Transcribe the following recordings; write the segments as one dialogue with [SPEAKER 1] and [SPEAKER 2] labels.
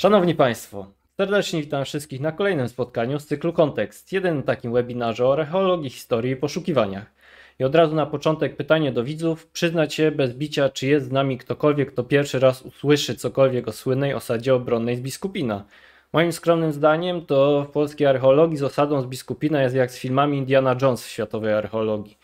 [SPEAKER 1] Szanowni Państwo, serdecznie witam wszystkich na kolejnym spotkaniu z cyklu Kontekst, jeden takim webinarze o archeologii, historii i poszukiwaniach. I od razu na początek pytanie do widzów, przyznać się bez bicia, czy jest z nami ktokolwiek, kto pierwszy raz usłyszy cokolwiek o słynnej osadzie obronnej z Biskupina. Moim skromnym zdaniem to w polskiej archeologii z osadą z Biskupina jest jak z filmami Indiana Jones w światowej archeologii.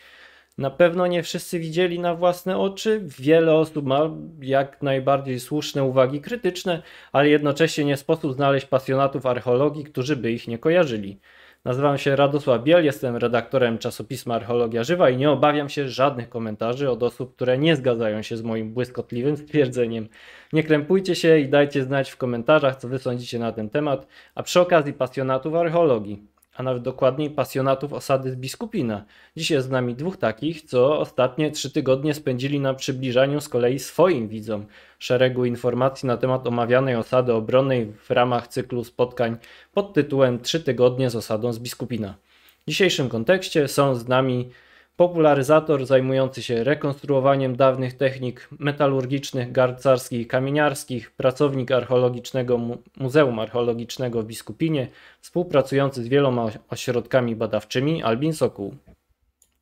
[SPEAKER 1] Na pewno nie wszyscy widzieli na własne oczy. Wiele osób ma jak najbardziej słuszne uwagi krytyczne, ale jednocześnie nie sposób znaleźć pasjonatów archeologii, którzy by ich nie kojarzyli. Nazywam się Radosław Biel, jestem redaktorem czasopisma Archeologia Żywa i nie obawiam się żadnych komentarzy od osób, które nie zgadzają się z moim błyskotliwym stwierdzeniem. Nie krępujcie się i dajcie znać w komentarzach, co wy sądzicie na ten temat, a przy okazji pasjonatów archeologii a nawet dokładniej pasjonatów osady z Biskupina. Dziś jest z nami dwóch takich, co ostatnie trzy tygodnie spędzili na przybliżaniu z kolei swoim widzom szeregu informacji na temat omawianej osady obronnej w ramach cyklu spotkań pod tytułem Trzy tygodnie z osadą z Biskupina. W dzisiejszym kontekście są z nami popularyzator zajmujący się rekonstruowaniem dawnych technik metalurgicznych, garcarskich i kamieniarskich, pracownik archeologicznego Muzeum Archeologicznego w Biskupinie, współpracujący z wieloma ośrodkami badawczymi, Albin Sokół.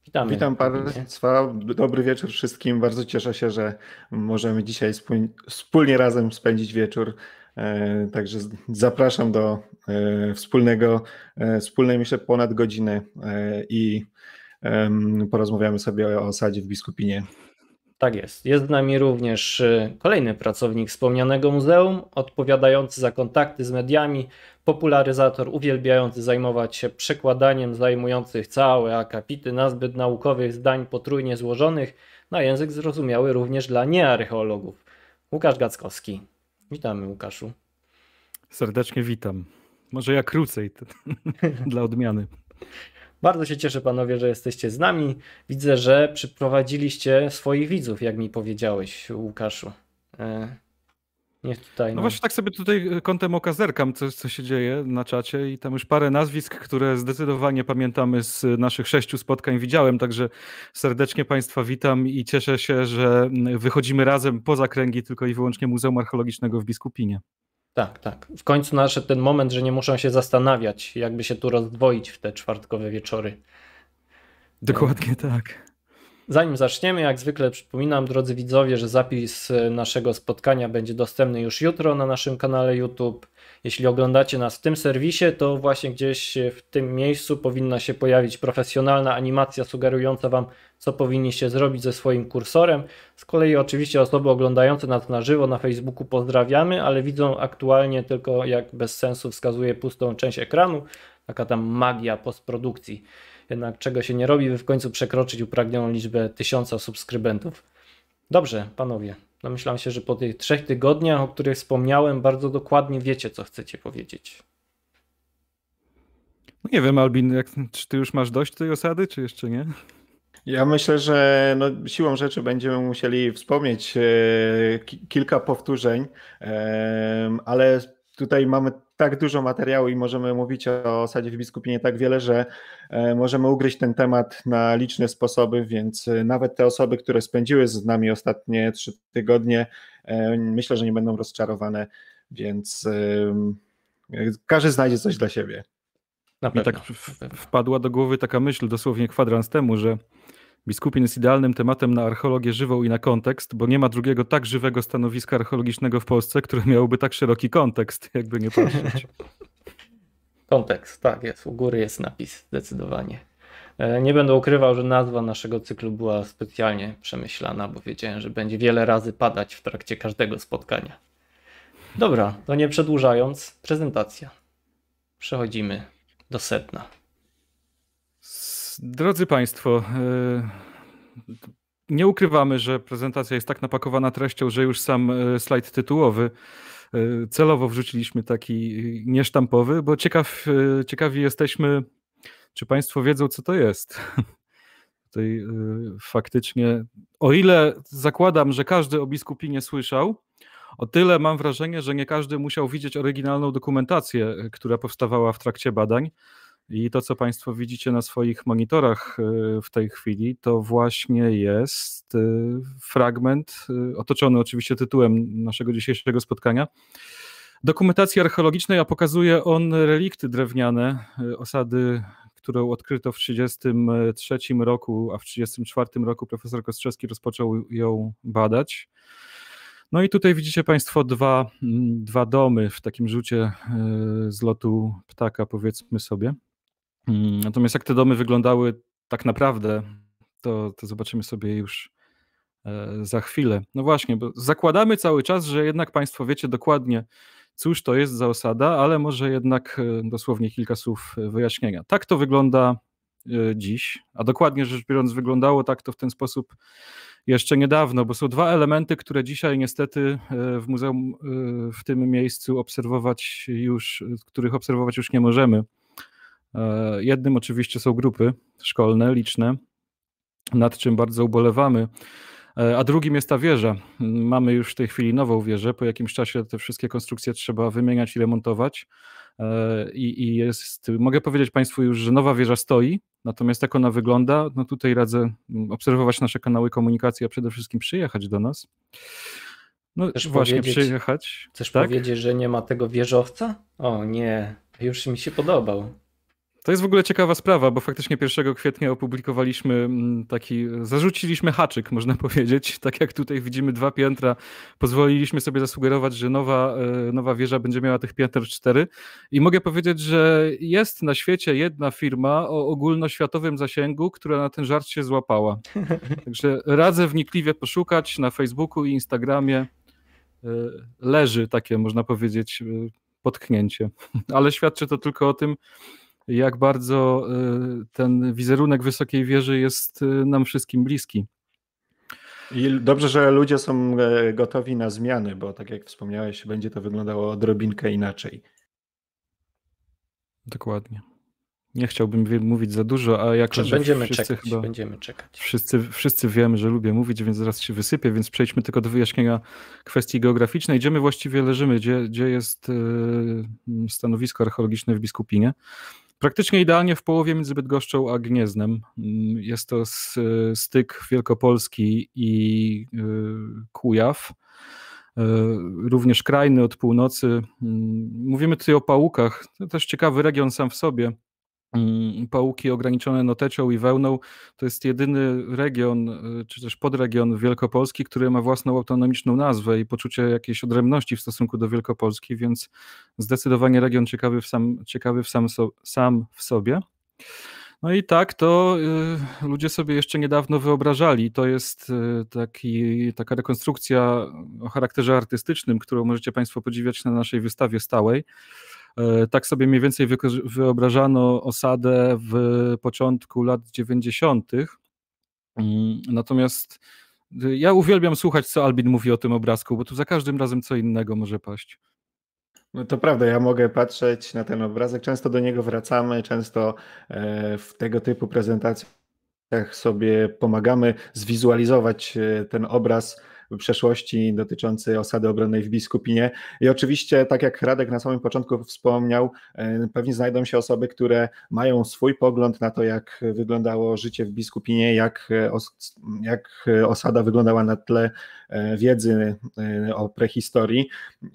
[SPEAKER 1] Witamy. Witam Państwa.
[SPEAKER 2] Dobry wieczór wszystkim. Bardzo cieszę się, że możemy dzisiaj wspólnie razem spędzić wieczór. E, także zapraszam do e, wspólnego, e, wspólnej myślę ponad godziny i porozmawiamy sobie o osadzie w Biskupinie.
[SPEAKER 1] Tak jest. Jest z nami również y, kolejny pracownik wspomnianego muzeum, odpowiadający za kontakty z mediami, popularyzator uwielbiający zajmować się przekładaniem zajmujących całe akapity nazbyt naukowych zdań potrójnie złożonych na język zrozumiały również dla niearcheologów. Łukasz Gackowski. Witamy, Łukaszu.
[SPEAKER 3] Serdecznie witam. Może ja krócej dla odmiany.
[SPEAKER 1] Bardzo się cieszę, panowie, że jesteście z nami. Widzę, że przyprowadziliście swoich widzów, jak mi powiedziałeś, Łukaszu. E, niech tutaj. No, no, właśnie
[SPEAKER 3] tak sobie tutaj e, kątem oka zerkam, co, co się dzieje na czacie i tam już parę nazwisk, które zdecydowanie pamiętamy z naszych sześciu spotkań widziałem, także serdecznie Państwa witam i cieszę się, że mm, wychodzimy razem poza kręgi tylko i wyłącznie Muzeum Archeologicznego w Biskupinie.
[SPEAKER 1] Tak, tak. W końcu
[SPEAKER 3] nasz ten moment, że nie muszą się zastanawiać,
[SPEAKER 1] jakby się tu rozdwoić w te czwartkowe wieczory.
[SPEAKER 3] Dokładnie tak.
[SPEAKER 1] Zanim zaczniemy, jak zwykle przypominam, drodzy widzowie, że zapis naszego spotkania będzie dostępny już jutro na naszym kanale YouTube. Jeśli oglądacie nas w tym serwisie, to właśnie gdzieś w tym miejscu powinna się pojawić profesjonalna animacja sugerująca Wam, co powinniście zrobić ze swoim kursorem. Z kolei oczywiście osoby oglądające nas na żywo na Facebooku pozdrawiamy, ale widzą aktualnie tylko jak bez sensu wskazuje pustą część ekranu. Taka tam magia postprodukcji. Jednak czego się nie robi, by w końcu przekroczyć upragnioną liczbę tysiąca subskrybentów. Dobrze, panowie. Domyślam się, że po tych trzech tygodniach, o których wspomniałem, bardzo dokładnie wiecie, co chcecie powiedzieć.
[SPEAKER 3] No nie wiem, Albin, jak, czy ty już masz dość tej osady, czy jeszcze nie?
[SPEAKER 1] Ja
[SPEAKER 2] myślę, że no, siłą rzeczy będziemy musieli wspomnieć e, ki kilka powtórzeń, ale tutaj mamy tak dużo materiału i możemy mówić o osadzie w Biskupinie tak wiele, że e, możemy ugryźć ten temat na liczne sposoby, więc e, nawet te osoby, które spędziły z nami ostatnie trzy tygodnie, myślę, że nie będą rozczarowane, więc każdy znajdzie coś dla siebie.
[SPEAKER 3] Tak na pewno, I tak wpadła do głowy taka myśl dosłownie kwadrans temu, że biskupin jest idealnym tematem na archeologię żywą i na kontekst, bo nie ma drugiego tak żywego stanowiska archeologicznego w Polsce, które miałoby tak szeroki kontekst, jakby nie patrzeć. kontekst,
[SPEAKER 1] tak jest. U góry jest napis, zdecydowanie. E, nie będę ukrywał, że nazwa naszego cyklu była specjalnie przemyślana, bo wiedziałem, że będzie wiele razy padać w trakcie każdego spotkania. Dobra, to nie przedłużając, prezentacja. Przechodzimy do sedna.
[SPEAKER 3] Drodzy Państwo, y, nie ukrywamy, że prezentacja jest tak napakowana treścią, że już sam y, slajd tytułowy y, celowo wrzuciliśmy taki niesztampowy, bo ciekaw, ciekawi jesteśmy, czy Państwo wiedzą, co to jest. Tutaj faktycznie, o ile zakładam, że każdy o nie słyszał, o tyle mam wrażenie, że nie każdy musiał widzieć oryginalną dokumentację, e, która powstawała w trakcie badań. I to, co Państwo widzicie na swoich monitorach e, w tej chwili, to właśnie jest e, fragment, otoczony oczywiście tytułem naszego dzisiejszego spotkania, dokumentacji archeologicznej, a pokazuje on relikty drewniane osady, którą odkryto w 1933 roku, a w 1934 roku profesor Kostrzewski rozpoczął ją badać. No i tutaj widzicie Państwo dwa, dwa domy w takim rzucie e, z lotu ptaka, powiedzmy sobie. Mm, natomiast jak te domy wyglądały tak naprawdę, to, to zobaczymy sobie już e, za chwilę. No właśnie, bo zakładamy cały czas, że jednak Państwo wiecie dokładnie, cóż to jest za osada, ale może jednak e, dosłownie kilka słów wyjaśnienia. Tak to wygląda dziś, a dokładnie rzecz biorąc wyglądało tak to w ten sposób jeszcze niedawno, bo są dwa elementy, które dzisiaj niestety e, w muzeum, e, w tym miejscu obserwować już, e, których obserwować już nie możemy. Jednym oczywiście są grupy szkolne, liczne, nad czym bardzo ubolewamy. A drugim jest ta wieża. Mamy już w tej chwili nową wieżę. Po jakimś czasie te wszystkie konstrukcje trzeba wymieniać i remontować. E, i, i jest, mogę powiedzieć Państwu już, że nowa wieża stoi, natomiast jak ona wygląda, no tutaj radzę mm, obserwować nasze kanały komunikacji, a przede wszystkim przyjechać do nas. No chcesz właśnie
[SPEAKER 1] przyjechać. Chcesz tak? powiedzieć, że nie ma tego wieżowca? O nie, już mi się podobał.
[SPEAKER 3] To jest w ogóle ciekawa sprawa, bo faktycznie 1 kwietnia opublikowaliśmy mm, taki, zarzuciliśmy haczyk, można powiedzieć. Tak jak tutaj widzimy dwa piętra, pozwoliliśmy sobie zasugerować, że nowa, e, nowa wieża będzie miała tych pięter cztery. I mogę powiedzieć, że jest na świecie jedna firma o ogólnoświatowym zasięgu, która na ten żart się złapała. Także radzę wnikliwie poszukać na Facebooku i Instagramie. E, leży takie, można powiedzieć, e, potknięcie. Ale świadczy to tylko o tym, jak bardzo e, ten wizerunek Wysokiej Wieży jest e, nam wszystkim bliski.
[SPEAKER 2] I dobrze, że ludzie są e, gotowi na zmiany, bo tak jak wspomniałeś, będzie to wyglądało odrobinkę inaczej.
[SPEAKER 3] Dokładnie. Nie chciałbym mówić za dużo, a jak że będziemy wszyscy czekać, chyba, będziemy czekać. Wszyscy, wszyscy wiemy, że lubię mówić, więc zaraz się wysypię, więc przejdźmy tylko do wyjaśnienia kwestii geograficznej. Gdzie my właściwie leżymy, gdzie, gdzie jest stanowisko archeologiczne w Biskupinie. Praktycznie idealnie w połowie między Bydgoszczą a Gnieznem. Mm, jest to styk Wielkopolski i y, Kujaw. Y, również krajny od północy. Mm, mówimy tutaj o Pałukach. To też ciekawy region sam w sobie. Mm, Pałuki ograniczone notecią i wełną to jest jedyny region, e, czy też podregion Wielkopolski, który ma własną autonomiczną nazwę i poczucie jakiejś odrębności w stosunku do Wielkopolski, więc zdecydowanie region ciekawy w sam, ciekawy w sam, so, sam w sobie. No i tak to y, ludzie sobie jeszcze niedawno wyobrażali. To jest y, taki, taka rekonstrukcja o charakterze artystycznym, którą możecie Państwo podziwiać na naszej wystawie stałej. E, tak sobie mniej więcej wyobrażano osadę w początku lat 90. Mm, natomiast y, ja uwielbiam słuchać, co Albin mówi o tym obrazku, bo tu za każdym razem co innego może paść.
[SPEAKER 2] No to prawda, ja mogę patrzeć na ten obrazek, często do niego wracamy, często e, w tego typu prezentacjach sobie pomagamy zwizualizować e, ten obraz przeszłości dotyczący osady obronnej w Biskupinie. I oczywiście, tak jak Radek na samym początku wspomniał, e, pewnie znajdą się osoby, które mają swój pogląd na to, jak wyglądało życie w Biskupinie, jak, e, os, jak e, osada wyglądała na tle E, wiedzy e, o prehistorii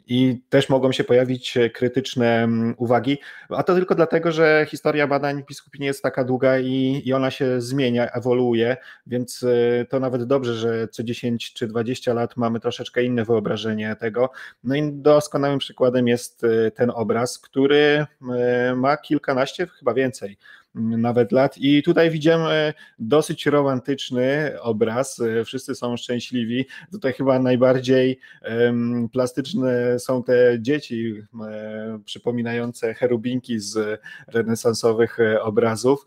[SPEAKER 2] i też mogą się pojawić krytyczne mm, uwagi, a to tylko dlatego, że historia badań biskupii nie jest taka długa i, i ona się zmienia, ewoluuje, więc e, to nawet dobrze, że co 10 czy 20 lat mamy troszeczkę inne wyobrażenie tego. No i doskonałym przykładem jest ten obraz, który ma kilkanaście, chyba więcej nawet lat. I tutaj widzimy e, dosyć romantyczny obraz. E, wszyscy są szczęśliwi. Tutaj chyba najbardziej plastyczne są te dzieci e, przypominające cherubinki z renesansowych obrazów.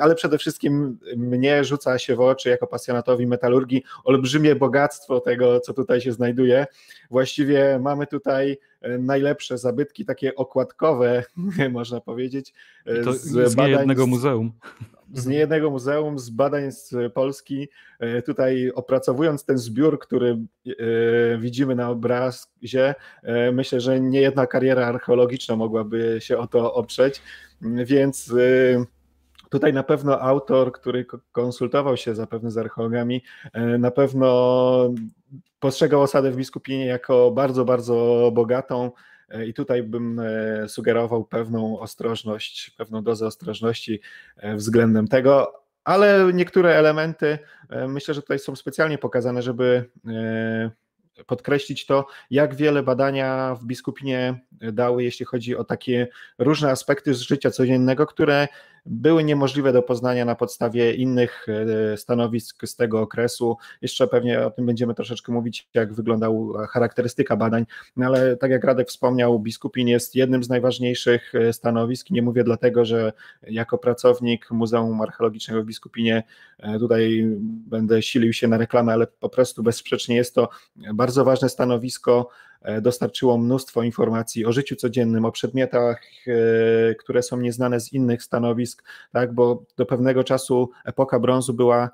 [SPEAKER 2] Ale przede wszystkim mnie rzuca się w oczy jako pasjonatowi metalurgii olbrzymie bogactwo tego, co tutaj się znajduje. Właściwie mamy tutaj najlepsze zabytki, takie okładkowe, można powiedzieć. z, z niejednego muzeum. Z niejednego muzeum, z badań z Polski. E, tutaj opracowując ten zbiór, który e, widzimy na obrazie, e, myślę, że niejedna kariera archeologiczna mogłaby się o to oprzeć. Więc Tutaj na pewno autor, który konsultował się zapewne z archeologami, e, na pewno postrzegał osadę w Biskupinie jako bardzo, bardzo bogatą. E, I tutaj bym e, sugerował pewną ostrożność, pewną dozę ostrożności względem tego, ale niektóre elementy myślę, że tutaj są specjalnie pokazane, żeby podkreślić to, jak wiele badania w biskupinie dały, jeśli chodzi o takie różne aspekty z życia codziennego, które były niemożliwe do poznania na podstawie innych e, stanowisk z tego okresu. Jeszcze pewnie o tym będziemy troszeczkę mówić, jak wyglądała charakterystyka badań, no ale tak jak Radek wspomniał, biskupin jest jednym z najważniejszych e, stanowisk. Nie mówię dlatego, że jako pracownik Muzeum Archeologicznego w Biskupinie e, tutaj będę silił się na reklamę, ale po prostu bezsprzecznie jest to bardzo ważne stanowisko E, dostarczyło mnóstwo informacji o życiu codziennym, o przedmiotach, e, które są nieznane z innych stanowisk, tak, bo do pewnego czasu epoka brązu była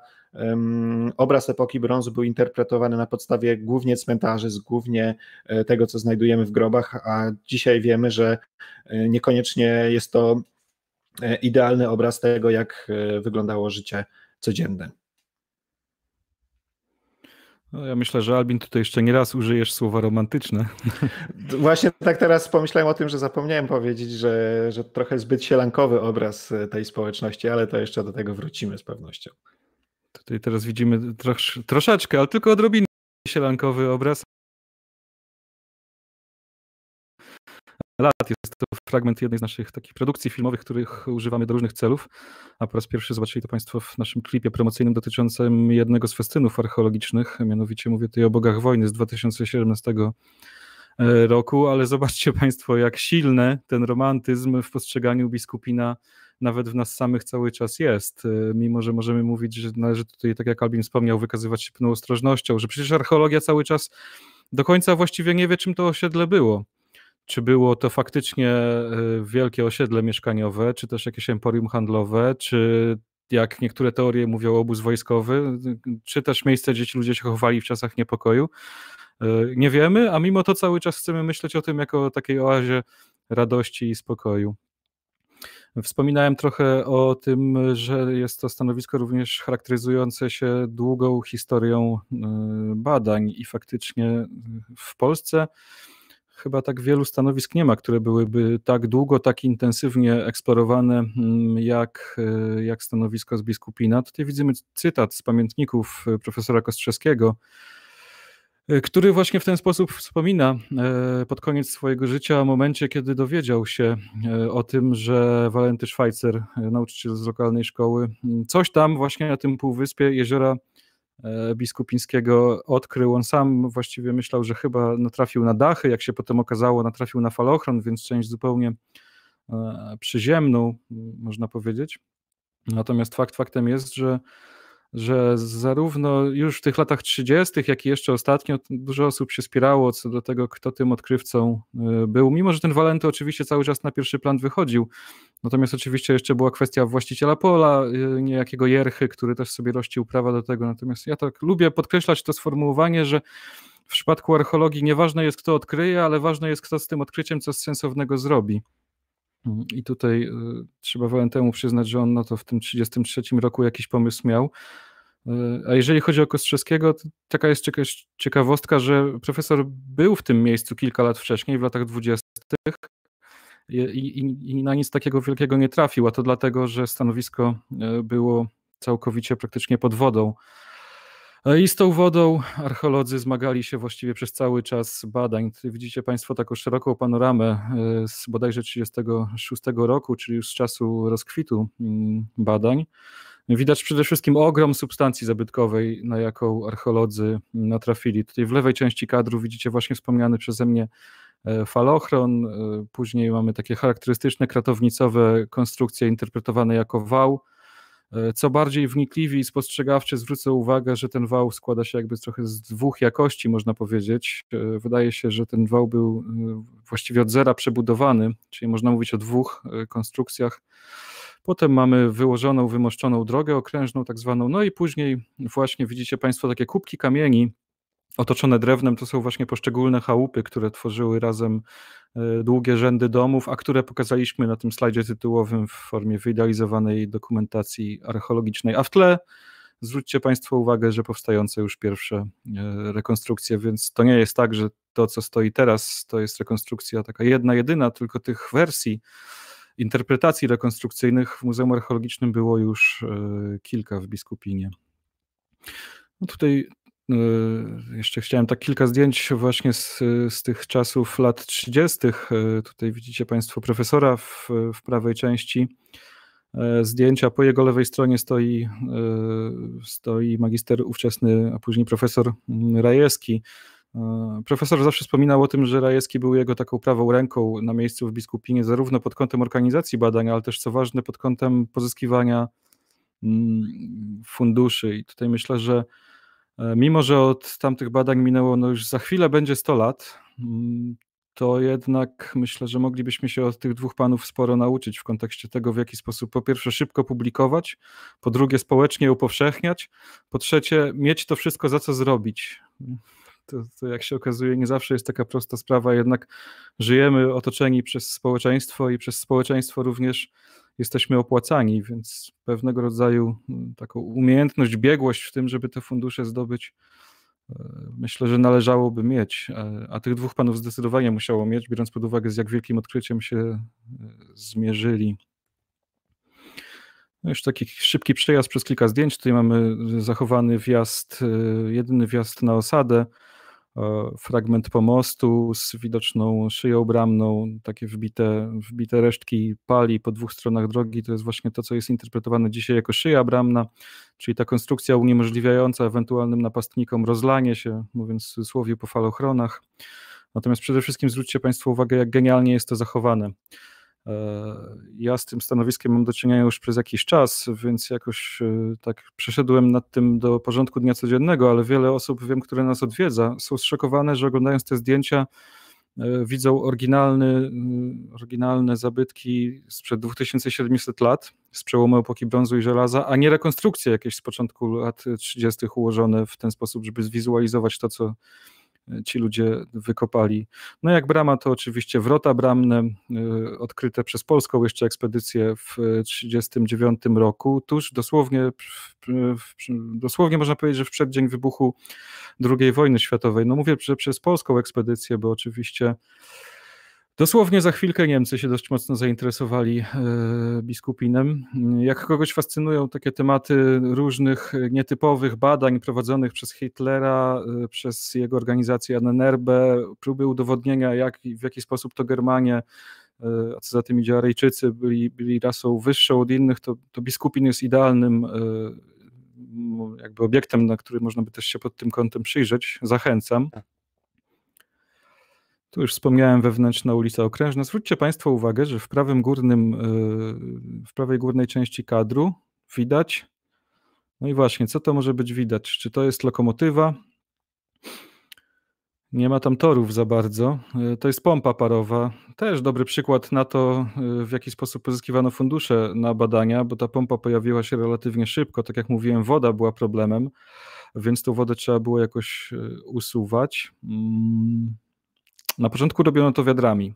[SPEAKER 2] obraz epoki brązu był interpretowany na podstawie głównie cmentarzy, z głównie e, tego, co znajdujemy w grobach, a dzisiaj wiemy, że niekoniecznie jest to idealny obraz tego, jak wyglądało życie codzienne.
[SPEAKER 3] No, ja myślę, że Albin, tutaj jeszcze nie raz użyjesz słowa romantyczne.
[SPEAKER 2] Właśnie tak teraz pomyślałem o tym, że zapomniałem powiedzieć, że, że trochę zbyt sielankowy obraz e, tej społeczności, ale to jeszcze do tego wrócimy z pewnością.
[SPEAKER 3] Tutaj teraz widzimy trosz, troszeczkę, ale tylko odrobinę sielankowy obraz. lat. Jest to fragment jednej z naszych takich produkcji filmowych, których używamy do różnych celów, a po raz pierwszy zobaczyli to Państwo w naszym klipie promocyjnym dotyczącym jednego z festynów archeologicznych, mianowicie mówię tutaj o Bogach Wojny z 2017 e, roku, ale zobaczcie Państwo, jak silny ten romantyzm w postrzeganiu biskupina nawet w nas samych cały czas jest, e, mimo że możemy mówić, że należy tutaj, tak jak Albin wspomniał, wykazywać się pewną ostrożnością, że przecież archeologia cały czas do końca właściwie nie wie, czym to osiedle było czy było to faktycznie y, wielkie osiedle mieszkaniowe, czy też jakieś emporium handlowe, czy jak niektóre teorie mówią obóz wojskowy, y, czy też miejsce, gdzie ci ludzie się chowali w czasach niepokoju. Y, nie wiemy, a mimo to cały czas chcemy myśleć o tym jako o takiej oazie radości i spokoju. Wspominałem trochę o tym, że jest to stanowisko również charakteryzujące się długą historią badań i faktycznie w Polsce chyba tak wielu stanowisk nie ma, które byłyby tak długo, tak intensywnie eksplorowane mm, jak, e, jak stanowisko z biskupina. Tutaj widzimy cytat z pamiętników e, profesora Kostrzewskiego, e, który właśnie w ten sposób wspomina pod koniec swojego życia o momencie, kiedy dowiedział się o tym, że Walenty Szwajcer, nauczyciel z lokalnej szkoły, mm, coś tam właśnie na tym półwyspie jeziora E, biskupińskiego odkrył. On sam właściwie myślał, że chyba natrafił na dachy, jak się potem okazało, natrafił na falochron, więc część zupełnie e, przyziemną, można powiedzieć. Natomiast fakt faktem jest, że że zarówno już w tych latach 30., jak i jeszcze ostatnio dużo osób się spierało co do tego, kto tym odkrywcą y, był. Mimo, że ten Walenty oczywiście cały czas na pierwszy plan wychodził. Natomiast oczywiście jeszcze była kwestia właściciela pola, y, niejakiego Jerchy, który też sobie rościł prawa do tego. Natomiast ja tak lubię podkreślać to sformułowanie, że w przypadku archeologii nieważne jest, kto odkryje, ale ważne jest, kto z tym odkryciem coś sensownego zrobi. Mm, I tutaj y, trzeba Walentemu przyznać, że on na to w tym 1933 roku jakiś pomysł miał. Y, a jeżeli chodzi o Kostrzewskiego, taka jest ciekawostka, że profesor był w tym miejscu kilka lat wcześniej, w latach dwudziestych, i, na nic takiego wielkiego nie trafił, a to dlatego, że stanowisko y, było całkowicie praktycznie pod wodą. E, I z tą wodą archeolodzy zmagali się właściwie przez cały czas badań. Tutaj widzicie Państwo taką szeroką panoramę e, z bodajże 1936 roku, czyli już z czasu rozkwitu mm, badań. Widać przede wszystkim ogrom substancji zabytkowej, na jaką archeolodzy natrafili. Tutaj w lewej części kadru widzicie właśnie wspomniany przeze mnie e, falochron, później mamy takie charakterystyczne kratownicowe konstrukcje interpretowane jako wał, E, co bardziej wnikliwi i spostrzegawczy zwrócę uwagę, że ten wał składa się jakby trochę z dwóch jakości, można powiedzieć. E, wydaje się, że ten wał był e, właściwie od zera przebudowany, czyli można mówić o dwóch konstrukcjach. Potem mamy wyłożoną, wymoszczoną drogę okrężną, tak zwaną, no i później właśnie widzicie Państwo takie kubki kamieni, otoczone drewnem to są właśnie poszczególne chałupy, które tworzyły razem e, długie rzędy domów, a które pokazaliśmy na tym slajdzie tytułowym w formie wyidealizowanej dokumentacji archeologicznej. A w tle zwróćcie Państwo uwagę, że powstające już pierwsze e, rekonstrukcje, więc to nie jest tak, że to, co stoi teraz, to jest rekonstrukcja taka jedna, jedyna, tylko tych wersji interpretacji rekonstrukcyjnych w Muzeum Archeologicznym było już e, kilka w Biskupinie. No tutaj Y, jeszcze chciałem tak kilka zdjęć właśnie z, z tych czasów lat 30. Y, tutaj widzicie Państwo profesora w, w prawej części y, zdjęcia. Po jego lewej stronie stoi, stoi magister ówczesny, a później profesor Rajewski. Profesor zawsze wspominał o tym, że Rajewski był jego taką prawą ręką na miejscu w Biskupinie, zarówno pod kątem organizacji badań, ale też co ważne, pod kątem pozyskiwania mm, funduszy. I tutaj myślę, że E, mimo, że od tamtych badań minęło no już za chwilę będzie 100 lat, mm, to jednak myślę, że moglibyśmy się od tych dwóch panów sporo nauczyć w kontekście tego, w jaki sposób po pierwsze szybko publikować, po drugie społecznie upowszechniać, po trzecie mieć to wszystko za co zrobić. To, to, jak się okazuje, nie zawsze jest taka prosta sprawa, jednak żyjemy otoczeni przez społeczeństwo i przez społeczeństwo również jesteśmy opłacani, więc pewnego rodzaju mm, taką umiejętność, biegłość w tym, żeby te fundusze zdobyć, e, myślę, że należałoby mieć. E, a tych dwóch panów zdecydowanie musiało mieć, biorąc pod uwagę, z jak wielkim odkryciem się e, zmierzyli. No już taki szybki przejazd przez kilka zdjęć. Tutaj mamy zachowany wjazd, jedyny wjazd na osadę. E, fragment pomostu z widoczną szyją bramną, takie wbite, wbite resztki pali po dwóch stronach drogi, to jest właśnie to, co jest interpretowane dzisiaj jako szyja bramna, czyli ta konstrukcja uniemożliwiająca ewentualnym napastnikom rozlanie się, mówiąc w po falochronach. Natomiast przede wszystkim zwróćcie Państwo uwagę, jak genialnie jest to zachowane. E, ja z tym stanowiskiem mam do czynienia już przez jakiś czas, więc jakoś e, tak przeszedłem nad tym do porządku dnia codziennego, ale wiele osób, wiem, które nas odwiedza, są zszokowane, że oglądając te zdjęcia e, widzą oryginalny, mm, oryginalne zabytki sprzed 2700 lat, z przełomu epoki brązu i żelaza, a nie rekonstrukcje jakieś z początku lat 30. ułożone w ten sposób, żeby zwizualizować to, co ci ludzie wykopali. No jak brama to oczywiście wrota bramne y, odkryte przez polską jeszcze ekspedycję w 1939 roku, tuż dosłownie, dosłownie można powiedzieć, że w przeddzień wybuchu II wojny światowej. No mówię, że przez polską ekspedycję, bo oczywiście Dosłownie za chwilkę Niemcy się dość mocno zainteresowali e, biskupinem. Jak kogoś fascynują takie tematy różnych nietypowych badań prowadzonych przez Hitlera, e, przez jego organizację Annenerbe, próby udowodnienia, jak, w jaki sposób to Germanie, e, a co za tym idzie Arejczycy, byli, byli rasą wyższą od innych, to, to biskupin jest idealnym jakby obiektem, na który można by też się pod tym kątem przyjrzeć. Zachęcam. Tak. Tu już wspomniałem wewnętrzna ulica Okrężna. Zwróćcie Państwo uwagę, że w prawym górnym, e, w prawej górnej części kadru widać. No i właśnie, co to może być widać? Czy to jest lokomotywa? Nie ma tam torów za bardzo. E, to jest pompa parowa. Też dobry przykład na to, e, w jaki sposób pozyskiwano fundusze na badania, bo ta pompa pojawiła się relatywnie szybko. Tak jak mówiłem, woda była problemem, więc tą wodę trzeba było jakoś usuwać. Mm. Na początku robiono to wiadrami.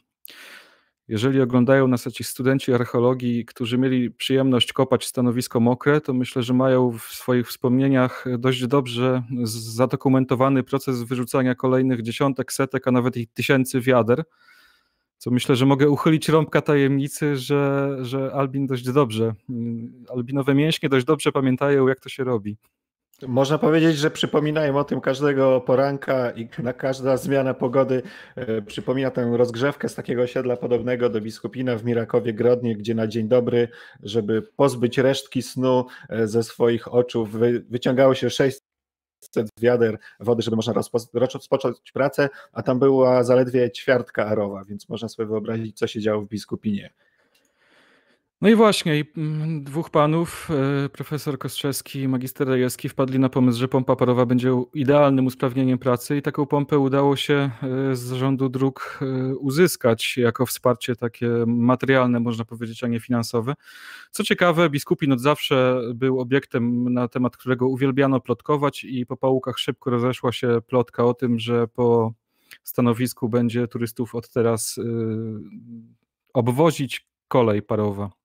[SPEAKER 3] Jeżeli oglądają nas ci studenci archeologii, którzy mieli przyjemność kopać stanowisko mokre, to myślę, że mają w swoich wspomnieniach dość dobrze zadokumentowany proces wyrzucania kolejnych dziesiątek, setek, a nawet i tysięcy wiader. Co myślę, że mogę uchylić rąbka tajemnicy, że, że Albin dość dobrze, mm, albinowe mięśnie dość dobrze pamiętają, jak to się robi. Można
[SPEAKER 2] powiedzieć, że przypominają o tym każdego poranka i na każda zmiana pogody e, przypomina tę rozgrzewkę z takiego osiedla podobnego do biskupina w Mirakowie Grodnie, gdzie na dzień dobry, żeby pozbyć resztki snu e, ze swoich oczu, wyciągało się 600 wiader wody, żeby można rozpocząć pracę, a tam była zaledwie ćwiartka arowa, więc można sobie wyobrazić, co się działo w biskupinie.
[SPEAKER 3] No i właśnie, i mm, dwóch panów, e, profesor Kostrzewski i magister Rejewski, wpadli na pomysł, że pompa parowa będzie idealnym usprawnieniem pracy i taką pompę udało się e, z rządu dróg e, uzyskać jako wsparcie takie materialne, można powiedzieć, a nie finansowe. Co ciekawe, biskupin od zawsze był obiektem, na temat którego uwielbiano plotkować i po pałukach szybko rozeszła się plotka o tym, że po stanowisku będzie turystów od teraz obwozić kolej parowa.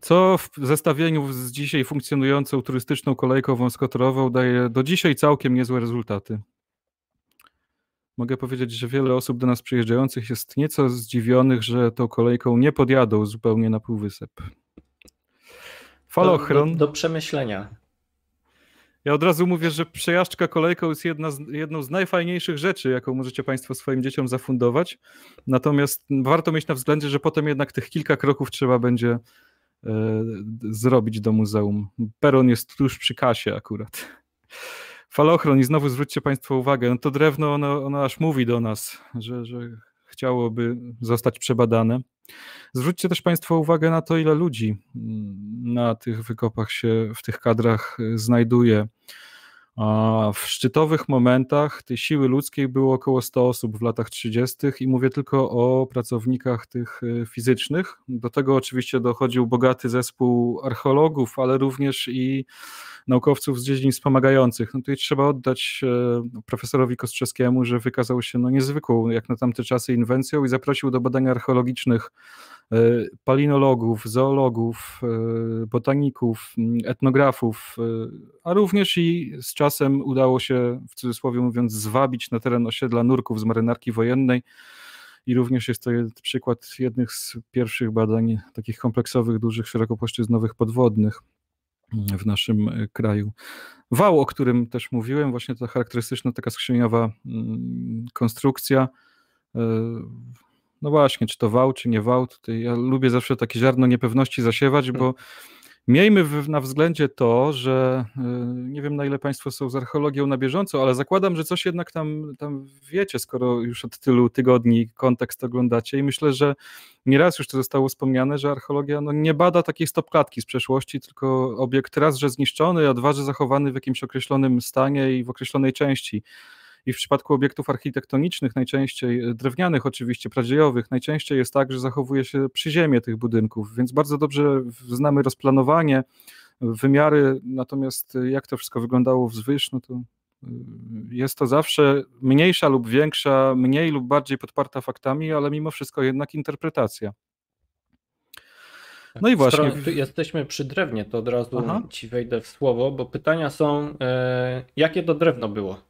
[SPEAKER 3] Co w zestawieniu z dzisiaj funkcjonującą turystyczną kolejką wąskotorową daje do dzisiaj całkiem niezłe rezultaty. Mogę powiedzieć, że wiele osób do nas przyjeżdżających jest nieco zdziwionych, że tą kolejką nie podjadą zupełnie na półwysep. Falochron. Do, do, do przemyślenia. Ja od razu mówię, że przejażdżka kolejką jest jedna z, jedną z najfajniejszych rzeczy, jaką możecie Państwo swoim dzieciom zafundować. Natomiast warto mieć na względzie, że potem jednak tych kilka kroków trzeba będzie E, zrobić do muzeum. Peron jest tuż przy kasie akurat. Falochron i znowu zwróćcie Państwo uwagę, no to drewno, ono, ono aż mówi do nas, że, że chciałoby zostać przebadane. Zwróćcie też Państwo uwagę na to, ile ludzi mm, na tych wykopach się w tych kadrach e, znajduje. A w szczytowych momentach tej siły ludzkiej było około 100 osób w latach 30. i mówię tylko o pracownikach tych e, fizycznych. Do tego oczywiście dochodził bogaty zespół archeologów, ale również i naukowców z dziedzin wspomagających. No tutaj trzeba oddać e, profesorowi Kostrzewskiemu, że wykazał się no niezwykłą jak na tamte czasy inwencją i zaprosił do badań archeologicznych E, palinologów, zoologów, e, botaników, etnografów, e, a również i z czasem udało się, w cudzysłowie mówiąc, zwabić na teren osiedla nurków z marynarki wojennej. I również jest to przykład jednych z pierwszych badań takich kompleksowych, dużych, szerokopłaszczyznowych podwodnych mm, w naszym kraju. Wał, o którym też mówiłem, właśnie ta charakterystyczna taka skrzyniowa mm, konstrukcja, no właśnie, czy to wał, czy nie wał, tutaj ja lubię zawsze takie ziarno niepewności zasiewać, bo Miejmy na względzie to, że y, nie wiem na ile Państwo są z archeologią na bieżąco, ale zakładam, że coś jednak tam, tam wiecie, skoro już od tylu tygodni kontekst oglądacie i myślę, że nieraz już to zostało wspomniane, że archeologia no, nie bada takiej stopklatki z przeszłości, tylko obiekt raz, że zniszczony, a dwa, że zachowany w jakimś określonym stanie i w określonej części. I w przypadku obiektów architektonicznych, najczęściej e, drewnianych, oczywiście pradziejowych, najczęściej jest tak, że zachowuje się przyziemie tych budynków, więc bardzo dobrze znamy rozplanowanie, wymiary, natomiast e, jak to wszystko wyglądało wzwyż, no to e, jest to zawsze mniejsza lub większa, mniej lub bardziej podparta faktami, ale mimo wszystko jednak interpretacja. Tak. No i właśnie. Skoro
[SPEAKER 1] jesteśmy przy drewnie, to od razu Aha. ci wejdę w słowo, bo pytania są, jakie to drewno było?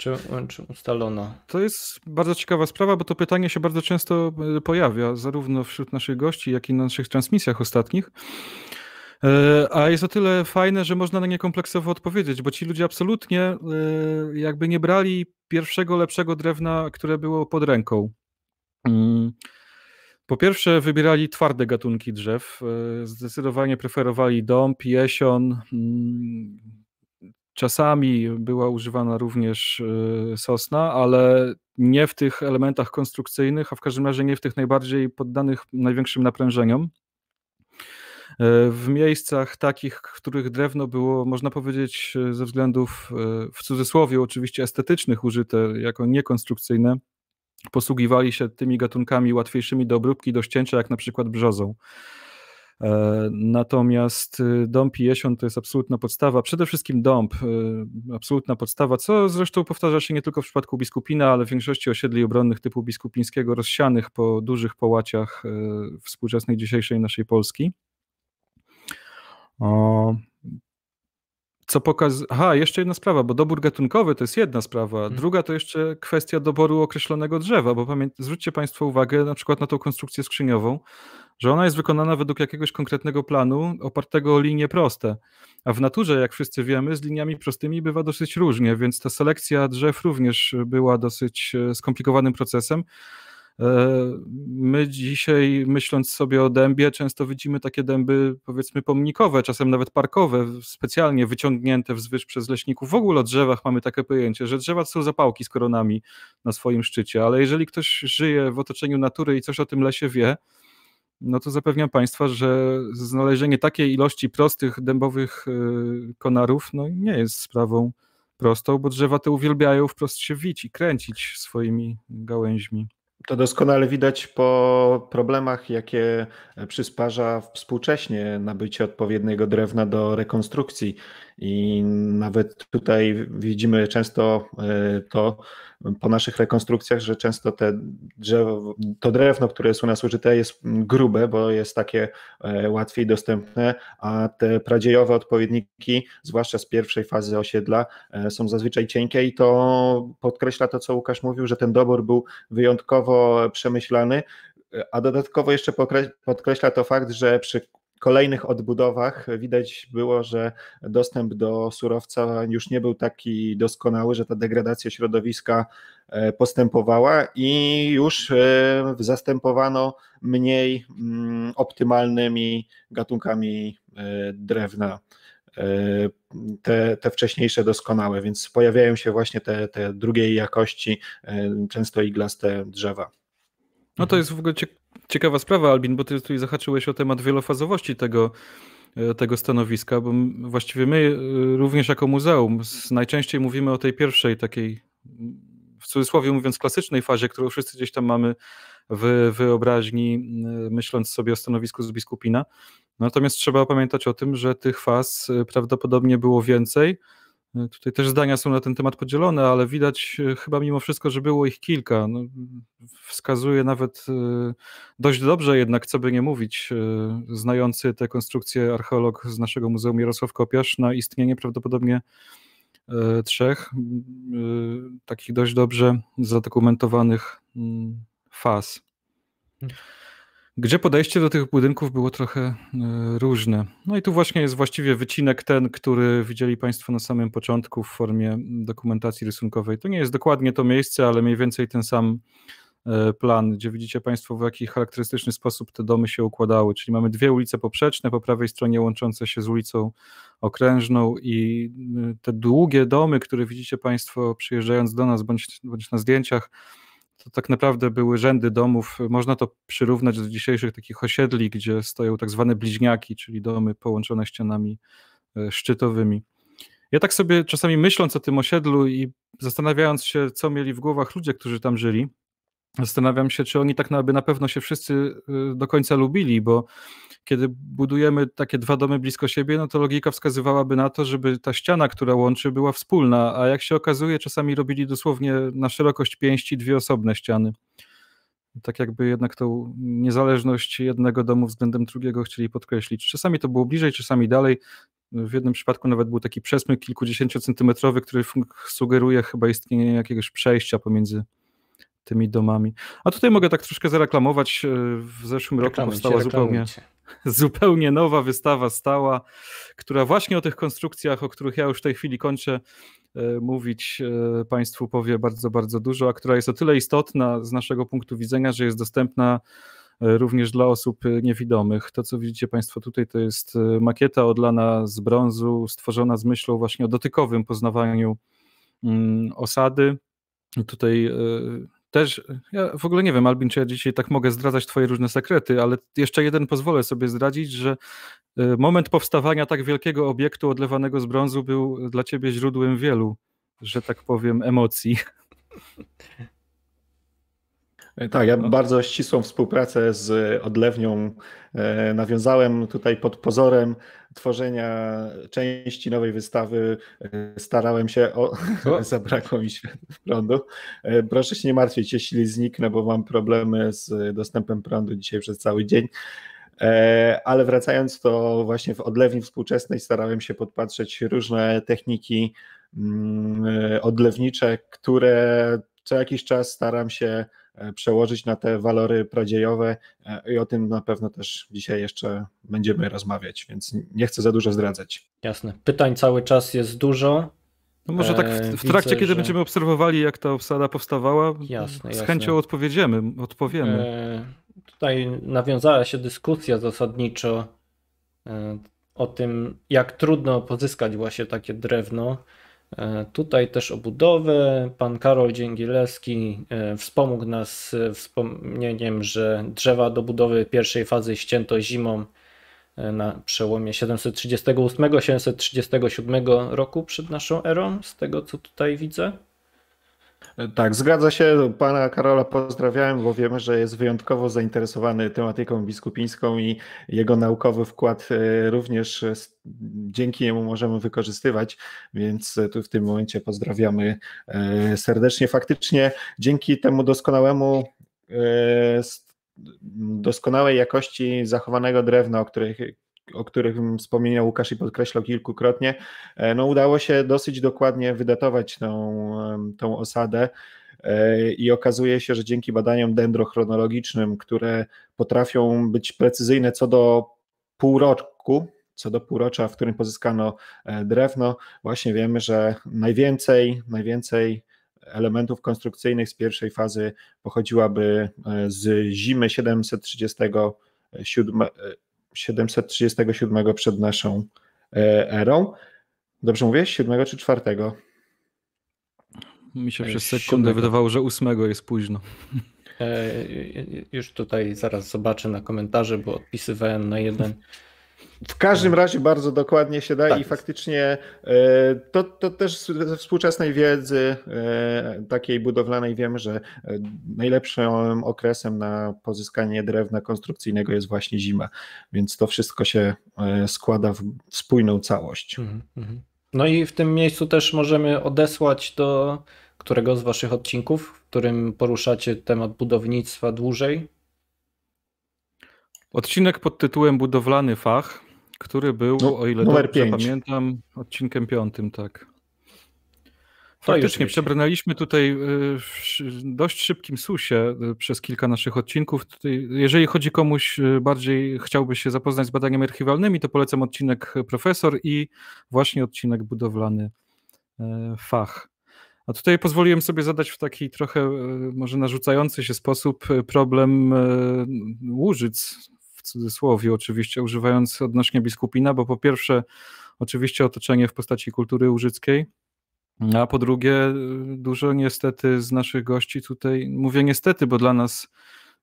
[SPEAKER 1] Czy, czy ustalona?
[SPEAKER 3] To jest bardzo ciekawa sprawa, bo to pytanie się bardzo często e, pojawia, zarówno wśród naszych gości, jak i na naszych transmisjach ostatnich. E, a jest o tyle fajne, że można na nie kompleksowo odpowiedzieć, bo ci ludzie absolutnie e, jakby nie brali pierwszego lepszego drewna, które było pod ręką. Mm. Po pierwsze, wybierali twarde gatunki drzew. Zdecydowanie preferowali dąb, jesion, mm, Czasami była używana również y, sosna, ale nie w tych elementach konstrukcyjnych, a w każdym razie nie w tych najbardziej poddanych największym naprężeniom. Y, w miejscach takich, w których drewno było, można powiedzieć, y, ze względów w cudzysłowie oczywiście estetycznych użyte jako niekonstrukcyjne, posługiwali się tymi gatunkami łatwiejszymi do obróbki, do ścięcia, jak na przykład brzozą. E, natomiast y, dom i jesion to jest absolutna podstawa, przede wszystkim Dąb, y, absolutna podstawa, co zresztą powtarza się nie tylko w przypadku biskupina, ale w większości osiedli obronnych typu biskupińskiego, rozsianych po dużych połaciach y, współczesnej dzisiejszej naszej Polski. co pokaz? Aha, jeszcze jedna sprawa, bo dobór gatunkowy to jest jedna sprawa. Mhm. Druga to jeszcze kwestia doboru określonego drzewa, bo pamię... zwróćcie Państwo uwagę na przykład na tą konstrukcję skrzyniową, że ona jest wykonana według jakiegoś konkretnego planu opartego o linie proste. A w naturze, jak wszyscy wiemy, z liniami prostymi bywa dosyć różnie, więc ta selekcja drzew również była dosyć e, skomplikowanym procesem. E, my dzisiaj, myśląc sobie o dębie, często widzimy takie dęby, powiedzmy, pomnikowe, czasem nawet parkowe, specjalnie wyciągnięte wzwyż przez leśników. W ogóle o drzewach mamy takie pojęcie, że drzewa są zapałki z koronami na swoim szczycie, ale jeżeli ktoś żyje w otoczeniu natury i coś o tym lesie wie, no to zapewniam Państwa, że znalezienie takiej ilości prostych, dębowych y, konarów no nie jest sprawą prostą, bo drzewa te uwielbiają wprost się wić i kręcić swoimi gałęźmi.
[SPEAKER 2] To doskonale widać po problemach, jakie przysparza współcześnie nabycie odpowiedniego drewna do rekonstrukcji. I nawet tutaj widzimy często y, to, po naszych rekonstrukcjach, że często te drzewo, to drewno, które jest u nas użyte, jest grube, bo jest takie e, łatwiej dostępne, a te pradziejowe odpowiedniki, zwłaszcza z pierwszej fazy osiedla, e, są zazwyczaj cienkie i to podkreśla to, co Łukasz mówił, że ten dobór był wyjątkowo przemyślany. E, a dodatkowo jeszcze podkreśla to fakt, że przy kolejnych odbudowach widać było, że dostęp do surowca już nie był taki doskonały, że ta degradacja środowiska e, postępowała i już e, zastępowano mniej mm, optymalnymi gatunkami e, drewna. Te, te, wcześniejsze doskonałe, więc pojawiają się właśnie te, te drugiej jakości, często iglaste drzewa.
[SPEAKER 3] No to jest w ogóle ciekawa sprawa, Albin, bo ty tu zahaczyłeś o temat wielofazowości tego, e, tego stanowiska, bo właściwie my e, również jako muzeum najczęściej mówimy o tej pierwszej takiej, w cudzysłowie mówiąc, klasycznej fazie, którą wszyscy gdzieś tam mamy w wyobraźni, myśląc sobie o stanowisku z biskupina. Natomiast trzeba pamiętać o tym, że tych faz e, prawdopodobnie było więcej, E, tutaj też zdania są na ten temat podzielone, ale widać e, chyba mimo wszystko, że było ich kilka. No, wskazuje nawet e, dość dobrze jednak, co by nie mówić, znający tę konstrukcję archeolog z naszego Muzeum Jarosław Kopiasz na istnienie prawdopodobnie trzech takich dość dobrze zadokumentowanych faz. Hmm gdzie podejście do tych budynków było trochę e, różne. No i tu właśnie jest właściwie wycinek ten, który widzieli Państwo na samym początku w formie dokumentacji rysunkowej. To nie jest dokładnie to miejsce, ale mniej więcej ten sam e, plan, gdzie widzicie Państwo w jaki charakterystyczny sposób te domy się układały. Czyli mamy dwie ulice poprzeczne, po prawej stronie łączące się z ulicą Okrężną i e, te długie domy, które widzicie Państwo przyjeżdżając do nas bądź, bądź na zdjęciach, to tak naprawdę były rzędy domów. Można to przyrównać do dzisiejszych takich osiedli, gdzie stoją tak zwane bliźniaki, czyli domy połączone ścianami e, szczytowymi. Ja tak sobie czasami myśląc o tym osiedlu i zastanawiając się, co mieli w głowach ludzie, którzy tam żyli, Zastanawiam się, czy oni tak aby na pewno się wszyscy y, do końca lubili, bo kiedy budujemy takie dwa domy blisko siebie, no to logika wskazywałaby na to, żeby ta ściana, która łączy, była wspólna, a jak się okazuje, czasami robili dosłownie na szerokość pięści dwie osobne ściany. Tak jakby jednak tą niezależność jednego domu względem drugiego chcieli podkreślić. Czasami to było bliżej, czasami dalej. W jednym przypadku nawet był taki przesmyk kilkudziesięciocentymetrowy, który sugeruje chyba istnienie jakiegoś przejścia pomiędzy tymi domami. A tutaj mogę tak troszkę zareklamować. E, w zeszłym reklamujcie, roku powstała zupełnie, zupełnie nowa wystawa stała, która właśnie o tych konstrukcjach, o których ja już w tej chwili kończę e, mówić, e, Państwu powie bardzo, bardzo dużo, a która jest o tyle istotna z naszego punktu widzenia, że jest dostępna również dla osób niewidomych. To, co widzicie Państwo tutaj, to jest makieta odlana z brązu, stworzona z myślą właśnie o dotykowym poznawaniu mm, osady. Tutaj też, ja w ogóle nie wiem, Albin, czy ja dzisiaj tak mogę zdradzać Twoje różne sekrety, ale jeszcze jeden pozwolę sobie zdradzić, że y, moment powstawania tak wielkiego obiektu odlewanego z brązu był dla Ciebie źródłem wielu, że tak powiem, emocji.
[SPEAKER 2] E, tak, ja no. bardzo ścisłą współpracę z odlewnią e, nawiązałem tutaj pod pozorem tworzenia części nowej wystawy. E, starałem się o. o. zabrakło mi prądu. Proszę się nie martwić, jeśli zniknę, bo mam problemy z dostępem prądu dzisiaj przez cały dzień. Ale wracając, to właśnie w odlewni współczesnej starałem się podpatrzeć różne techniki mm, odlewnicze, które co jakiś czas staram się E, przełożyć na te walory pradziejowe e, i o tym na pewno też dzisiaj jeszcze będziemy rozmawiać, więc nie chcę za dużo zdradzać. Jasne. Pytań cały czas jest dużo.
[SPEAKER 3] No może tak w, e, w trakcie, Widzę, kiedy że... będziemy obserwowali, jak ta obsada powstawała, jasne, z chęcią jasne. odpowiedziemy. odpowiemy.
[SPEAKER 1] tutaj nawiązała się dyskusja zasadniczo o tym, jak trudno pozyskać właśnie takie drewno. E, tutaj też obudowy. Pan Karol Dzięgielski e, wspomógł nas wspomnieniem, że drzewa do budowy pierwszej fazy ścięto zimą e, na przełomie 738-737 roku przed naszą erą, z tego co tutaj widzę.
[SPEAKER 2] Tak, zgadza się. Pana Karola pozdrawiałem, bo wiemy, że jest wyjątkowo zainteresowany tematyką biskupińską i jego naukowy wkład e, również e, dzięki niemu możemy wykorzystywać, więc e, tu w tym momencie pozdrawiamy serdecznie. Faktycznie dzięki temu doskonałemu doskonałej jakości zachowanego drewna, o których, o których wspomniał Łukasz i podkreślał kilkukrotnie, e, no udało się dosyć dokładnie wydatować tą, tą osadę e, i okazuje się, że dzięki badaniom dendrochronologicznym, które potrafią być precyzyjne co do półroczku, co do półrocza, w którym pozyskano e, drewno, właśnie wiemy, że najwięcej, najwięcej elementów konstrukcyjnych z pierwszej fazy pochodziłaby z zimy 737 737 przed naszą e, erą. Dobrze mówię? 7 czy 4?
[SPEAKER 3] Mi się e, przez sekundę wydawało, że 8 jest późno.
[SPEAKER 1] E, już tutaj zaraz zobaczę na komentarze, bo odpisywałem na jeden.
[SPEAKER 2] W każdym razie bardzo dokładnie się da tak i jest. faktycznie e, to, to też ze współczesnej wiedzy e, takiej budowlanej wiem, że e, najlepszym okresem na pozyskanie drewna konstrukcyjnego jest właśnie zima, więc to wszystko się składa w spójną całość. Mhm, mhm.
[SPEAKER 1] No i w tym miejscu też możemy odesłać do którego z Waszych odcinków, w którym poruszacie temat
[SPEAKER 3] budownictwa dłużej, Odcinek pod tytułem Budowlany Fach który był, no, o ile dobrze pięć. pamiętam, odcinkiem piątym, tak. No Faktycznie przebrnęliśmy tutaj y, w dość szybkim susie y, przez kilka naszych odcinków. Jeżeli chodzi komuś y, bardziej, chciałby się zapoznać z badaniami archiwalnymi, to polecam odcinek profesor i właśnie odcinek budowlany fach. A tutaj pozwoliłem sobie zadać w taki trochę może narzucający się sposób problem Łużyc, cudzysłowie oczywiście używając odnośnie biskupina, bo po pierwsze oczywiście otoczenie w postaci kultury użyckiej, no a po drugie dużo niestety z naszych gości tutaj, mówię niestety, bo dla nas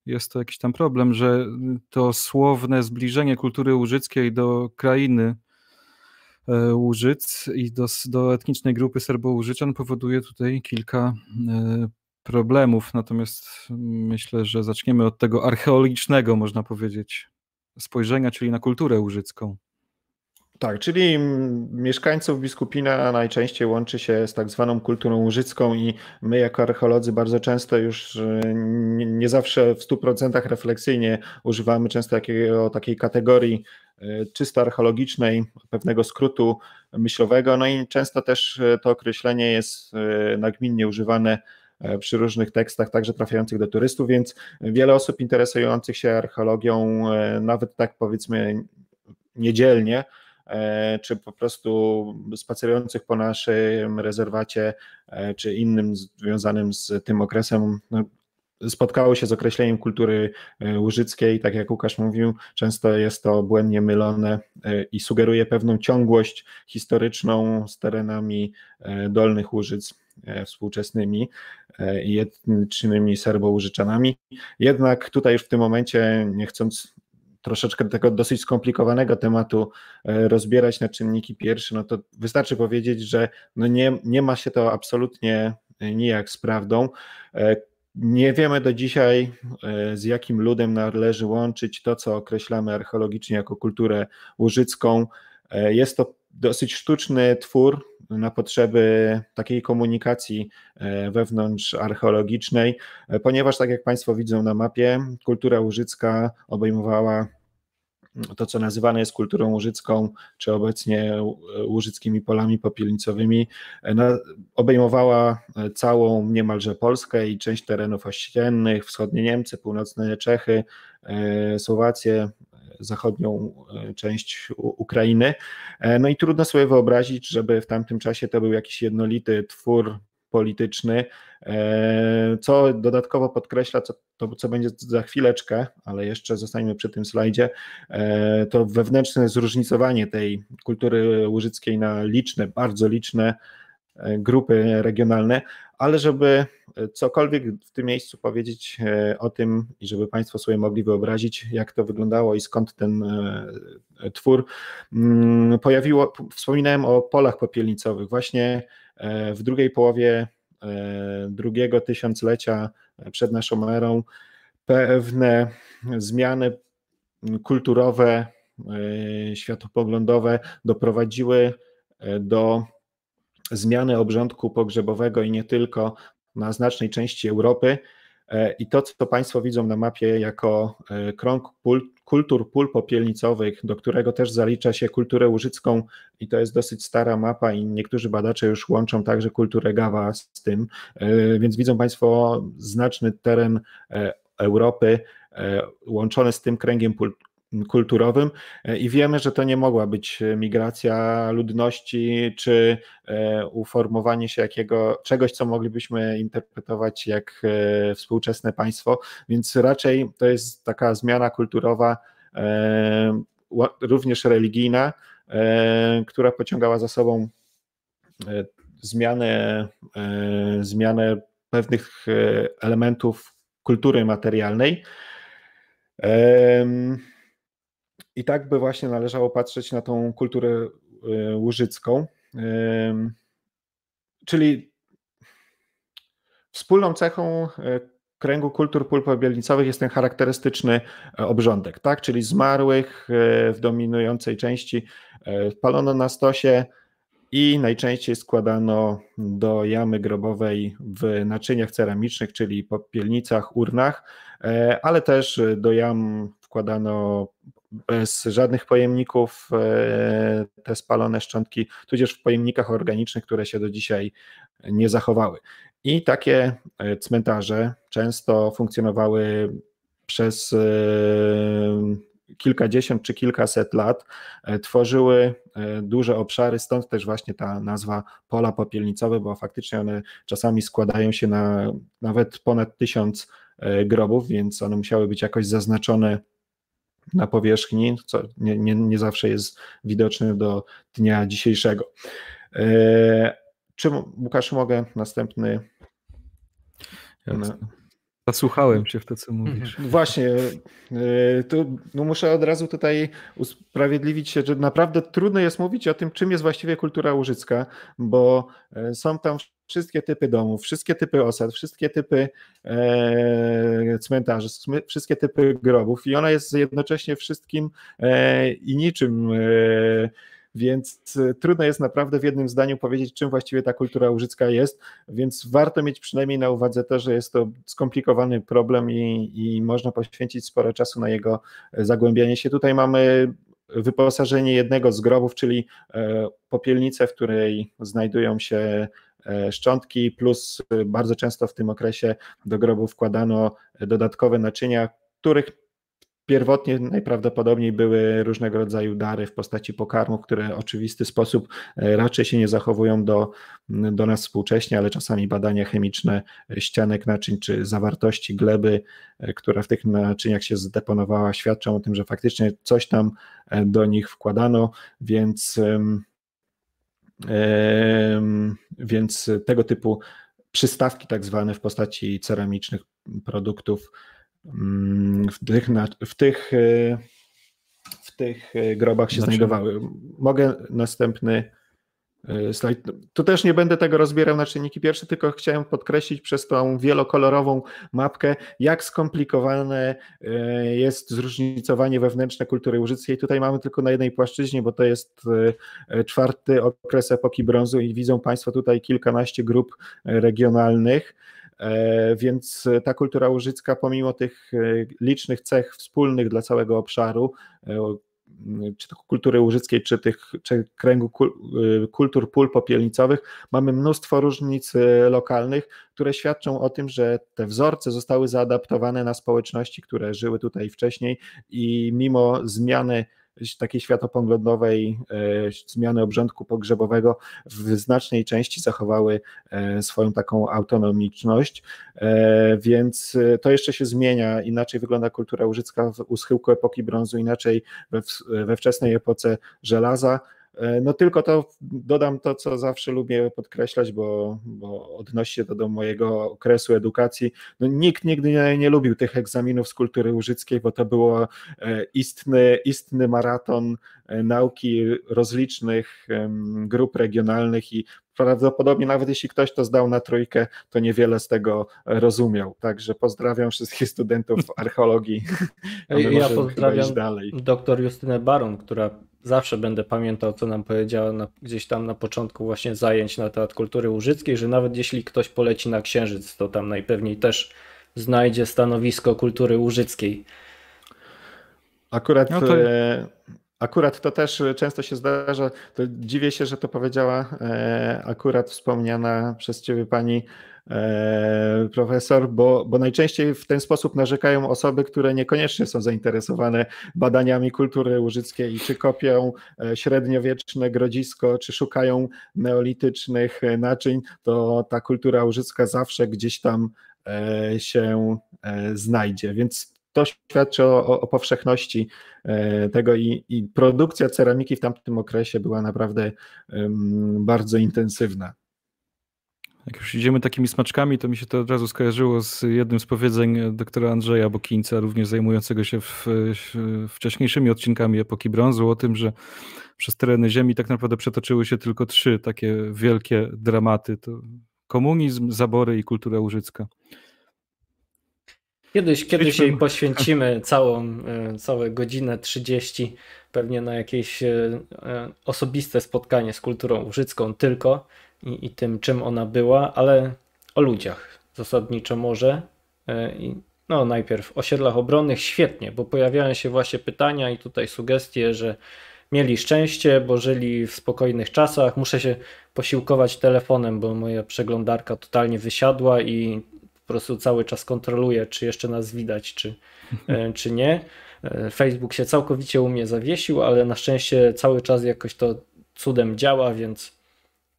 [SPEAKER 3] jest to jakiś tam problem, że to słowne zbliżenie kultury łużyckiej do krainy e, Łużyc i do, do etnicznej grupy serbo powoduje tutaj kilka e, problemów. Natomiast myślę, że zaczniemy od tego archeologicznego, można powiedzieć, spojrzenia, czyli na kulturę użycką.
[SPEAKER 2] Tak, czyli mieszkańców Biskupina najczęściej łączy się z tak zwaną kulturą użycką, i my jako archeolodzy bardzo często już e, nie zawsze w 100% refleksyjnie używamy często jakiego, takiej kategorii e, czysto archeologicznej, pewnego skrótu myślowego, no i często też e, to określenie jest nagminnie używane E, przy różnych tekstach, także trafiających do turystów, więc wiele osób interesujących się archeologią, e, nawet tak powiedzmy niedzielnie, e, czy po prostu spacerujących po naszym rezerwacie, czy innym związanym z tym okresem, no, spotkało się z określeniem kultury łużyckiej. Tak jak Łukasz mówił, często jest to błędnie mylone i sugeruje pewną ciągłość historyczną z terenami dolnych Łużyc E, współczesnymi e, i etnicznymi serbołużyczanami. Jednak tutaj już w tym momencie, nie chcąc troszeczkę tego dosyć skomplikowanego tematu e, rozbierać na czynniki pierwsze, no to wystarczy powiedzieć, że no nie, nie ma się to absolutnie nijak z prawdą. Nie wiemy do dzisiaj, z jakim ludem należy łączyć to, co określamy archeologicznie jako kulturę łużycką. Jest to dosyć sztuczny twór na potrzeby takiej komunikacji e, wewnątrz archeologicznej, e, ponieważ tak jak Państwo widzą na mapie, kultura łużycka obejmowała mm, to, co nazywane jest kulturą łużycką, czy obecnie e, łużyckimi polami popielnicowymi, obejmowała całą niemalże Polskę i część terenów ościennych, wschodnie Niemcy, północne Czechy, Słowację, zachodnią e, część Ukrainy. E, no i trudno sobie wyobrazić, żeby w tamtym czasie to był jakiś jednolity twór polityczny, e, co dodatkowo podkreśla co, to, co będzie za chwileczkę, ale jeszcze zostańmy przy tym slajdzie, to wewnętrzne zróżnicowanie tej kultury łużyckiej na liczne, bardzo liczne grupy regionalne, ale żeby e, cokolwiek w tym miejscu powiedzieć e, o tym i żeby Państwo sobie mogli wyobrazić, jak to wyglądało i skąd ten e, twór mm, pojawiło. Wspominałem o polach popielnicowych. Właśnie w drugiej połowie drugiego tysiąclecia przed naszą erą pewne zmiany kulturowe, światopoglądowe doprowadziły do zmiany obrządku pogrzebowego i nie tylko na znacznej części Europy. E, I to, co Państwo widzą na mapie jako e, krąg pól, kultur pól popielnicowych, do którego też zalicza się kulturę łużycką i to jest dosyć stara mapa i niektórzy badacze już łączą także kulturę Gawa z tym, e, więc widzą Państwo znaczny teren Europy łączony z tym kręgiem pól kulturowym e, i wiemy, że to nie mogła być e, migracja ludności czy e, uformowanie się jakiego, czegoś, co moglibyśmy interpretować jak współczesne państwo, więc raczej to jest taka zmiana kulturowa, również religijna, która pociągała za sobą zmianę, zmianę pewnych elementów kultury materialnej. I tak by właśnie należało patrzeć na tą kulturę y, łużycką. Czyli wspólną cechą y, kręgu kultur pulpobielnicowych jest ten charakterystyczny e, obrządek, tak? czyli zmarłych y, w dominującej części e, palono na stosie i najczęściej składano do jamy grobowej w naczyniach ceramicznych, czyli popielnicach, urnach, e, ale też do jam wkładano bez żadnych pojemników e, te spalone szczątki, tudzież w pojemnikach organicznych, które się do dzisiaj nie zachowały. I takie e, cmentarze często funkcjonowały przez e, kilkadziesiąt czy kilkaset lat tworzyły duże obszary, stąd też właśnie ta nazwa pola popielnicowe, bo faktycznie one czasami składają się na nawet ponad tysiąc grobów, więc one musiały być jakoś zaznaczone na powierzchni, no co nie, nie, nie zawsze jest widoczne do dnia dzisiejszego. E, czym, Łukasz, mogę następny. Jasne.
[SPEAKER 3] No. Zasłuchałem
[SPEAKER 2] się w to, co mówisz. Mhm. Właśnie, e, to, no muszę od razu tutaj usprawiedliwić się, że naprawdę trudno jest mówić o tym, czym jest właściwie kultura łużycka, bo e, są tam wszystkie typy domów, wszystkie typy osad, wszystkie typy e, cmentarzy, wszystkie typy grobów i ona jest jednocześnie wszystkim e, i niczym. E, więc e, trudno jest naprawdę w jednym zdaniu powiedzieć, czym właściwie ta kultura użycka jest, więc warto mieć przynajmniej na uwadze to, że jest to skomplikowany problem i, i można poświęcić sporo czasu na jego zagłębianie się. Tutaj mamy wyposażenie jednego z grobów, czyli e, popielnicę, w której znajdują się E, szczątki, plus y, bardzo często w tym okresie do grobu wkładano dodatkowe naczynia, których Pierwotnie najprawdopodobniej były różnego rodzaju dary w postaci pokarmu które w oczywisty sposób e, raczej się nie zachowują do, do nas współcześnie, ale czasami badania chemiczne e, ścianek naczyń czy zawartości gleby, która w tych naczyniach się zdeponowała, świadczą o tym, że faktycznie coś tam do nich wkładano, więc więc tego typu przystawki, tak zwane w postaci ceramicznych produktów, mm, w tych, w tych, e, w tych e, grobach się znaczy... znajdowały. Mogę następny E, slajd. Tu też nie będę tego rozbierał na czynniki pierwsze, tylko chciałem podkreślić przez tą wielokolorową mapkę, jak skomplikowane e, jest zróżnicowanie wewnętrzne kultury łużyckiej. Tutaj mamy tylko na jednej płaszczyźnie, bo to jest e, czwarty okres epoki brązu i widzą Państwo tutaj kilkanaście grup regionalnych. Więc ta kultura łużycka, pomimo tych licznych cech wspólnych dla całego obszaru, czy to kultury łużyckiej, czy tych czy kręgu y, kultur pól popielnicowych, mamy mnóstwo różnic y, lokalnych, które świadczą o tym, że te wzorce zostały zaadaptowane na społeczności, które żyły tutaj wcześniej i mimo zmiany takiej światopoglądowej e, zmiany obrządku pogrzebowego w znacznej części zachowały e, swoją taką autonomiczność, e, więc to jeszcze się zmienia, inaczej wygląda kultura użycka u schyłku epoki brązu, inaczej we, we wczesnej epoce żelaza, E, no tylko to dodam to, co zawsze lubię podkreślać, bo, bo odnosi się to do mojego okresu edukacji. No, nikt nigdy nie, nie lubił tych egzaminów z kultury użyckiej, bo to było e, istny, istny maraton e, nauki rozlicznych grup regionalnych i prawdopodobnie nawet jeśli ktoś to zdał na trójkę, to niewiele z tego rozumiał. Także pozdrawiam wszystkich
[SPEAKER 1] studentów archeologii.
[SPEAKER 2] Ja pozdrawiam
[SPEAKER 1] dalej. doktor Justynę Baron, która zawsze będę pamiętał, co nam powiedziała na, gdzieś tam na początku właśnie zajęć na temat Kultury Łużyckiej, że nawet jeśli ktoś poleci na Księżyc, to tam najpewniej też znajdzie stanowisko kultury łużyckiej. Akurat, no to... E, akurat
[SPEAKER 2] to też często się zdarza. dziwię się, że to powiedziała e, akurat wspomniana przez ciebie pani E, profesor, bo, bo najczęściej w ten sposób narzekają osoby, które niekoniecznie są zainteresowane badaniami kultury łużyckiej, czy kopią e, średniowieczne grodzisko, czy szukają neolitycznych e, naczyń, to ta kultura łużycka zawsze gdzieś tam się znajdzie. Więc to świadczy o, o, powszechności tego i, i, produkcja ceramiki w tamtym okresie była naprawdę bardzo intensywna.
[SPEAKER 3] Jak już idziemy takimi smaczkami, to mi się to od razu skojarzyło z jednym z powiedzeń doktora Andrzeja Bokińca, również zajmującego się w, w wcześniejszymi odcinkami epoki brązu, o tym, że przez tereny Ziemi tak naprawdę przetoczyły się tylko trzy takie wielkie dramaty. To komunizm, zabory i kultura łużycka.
[SPEAKER 1] Kiedyś, kiedyś jej poświęcimy całą, e, całe godzinę 30, pewnie na jakieś e, e, osobiste spotkanie z kulturą łużycką tylko, i, i tym, czym ona była, ale o ludziach zasadniczo może. E, I no, najpierw osiedlach obronnych świetnie, bo pojawiają się właśnie pytania i tutaj sugestie, że mieli szczęście, bo żyli w spokojnych czasach. Muszę się posiłkować telefonem, bo moja przeglądarka totalnie wysiadła i po prostu cały czas kontroluję, czy jeszcze nas widać, czy, e, czy nie. E, Facebook się całkowicie u mnie zawiesił, ale na szczęście cały czas jakoś to cudem działa, więc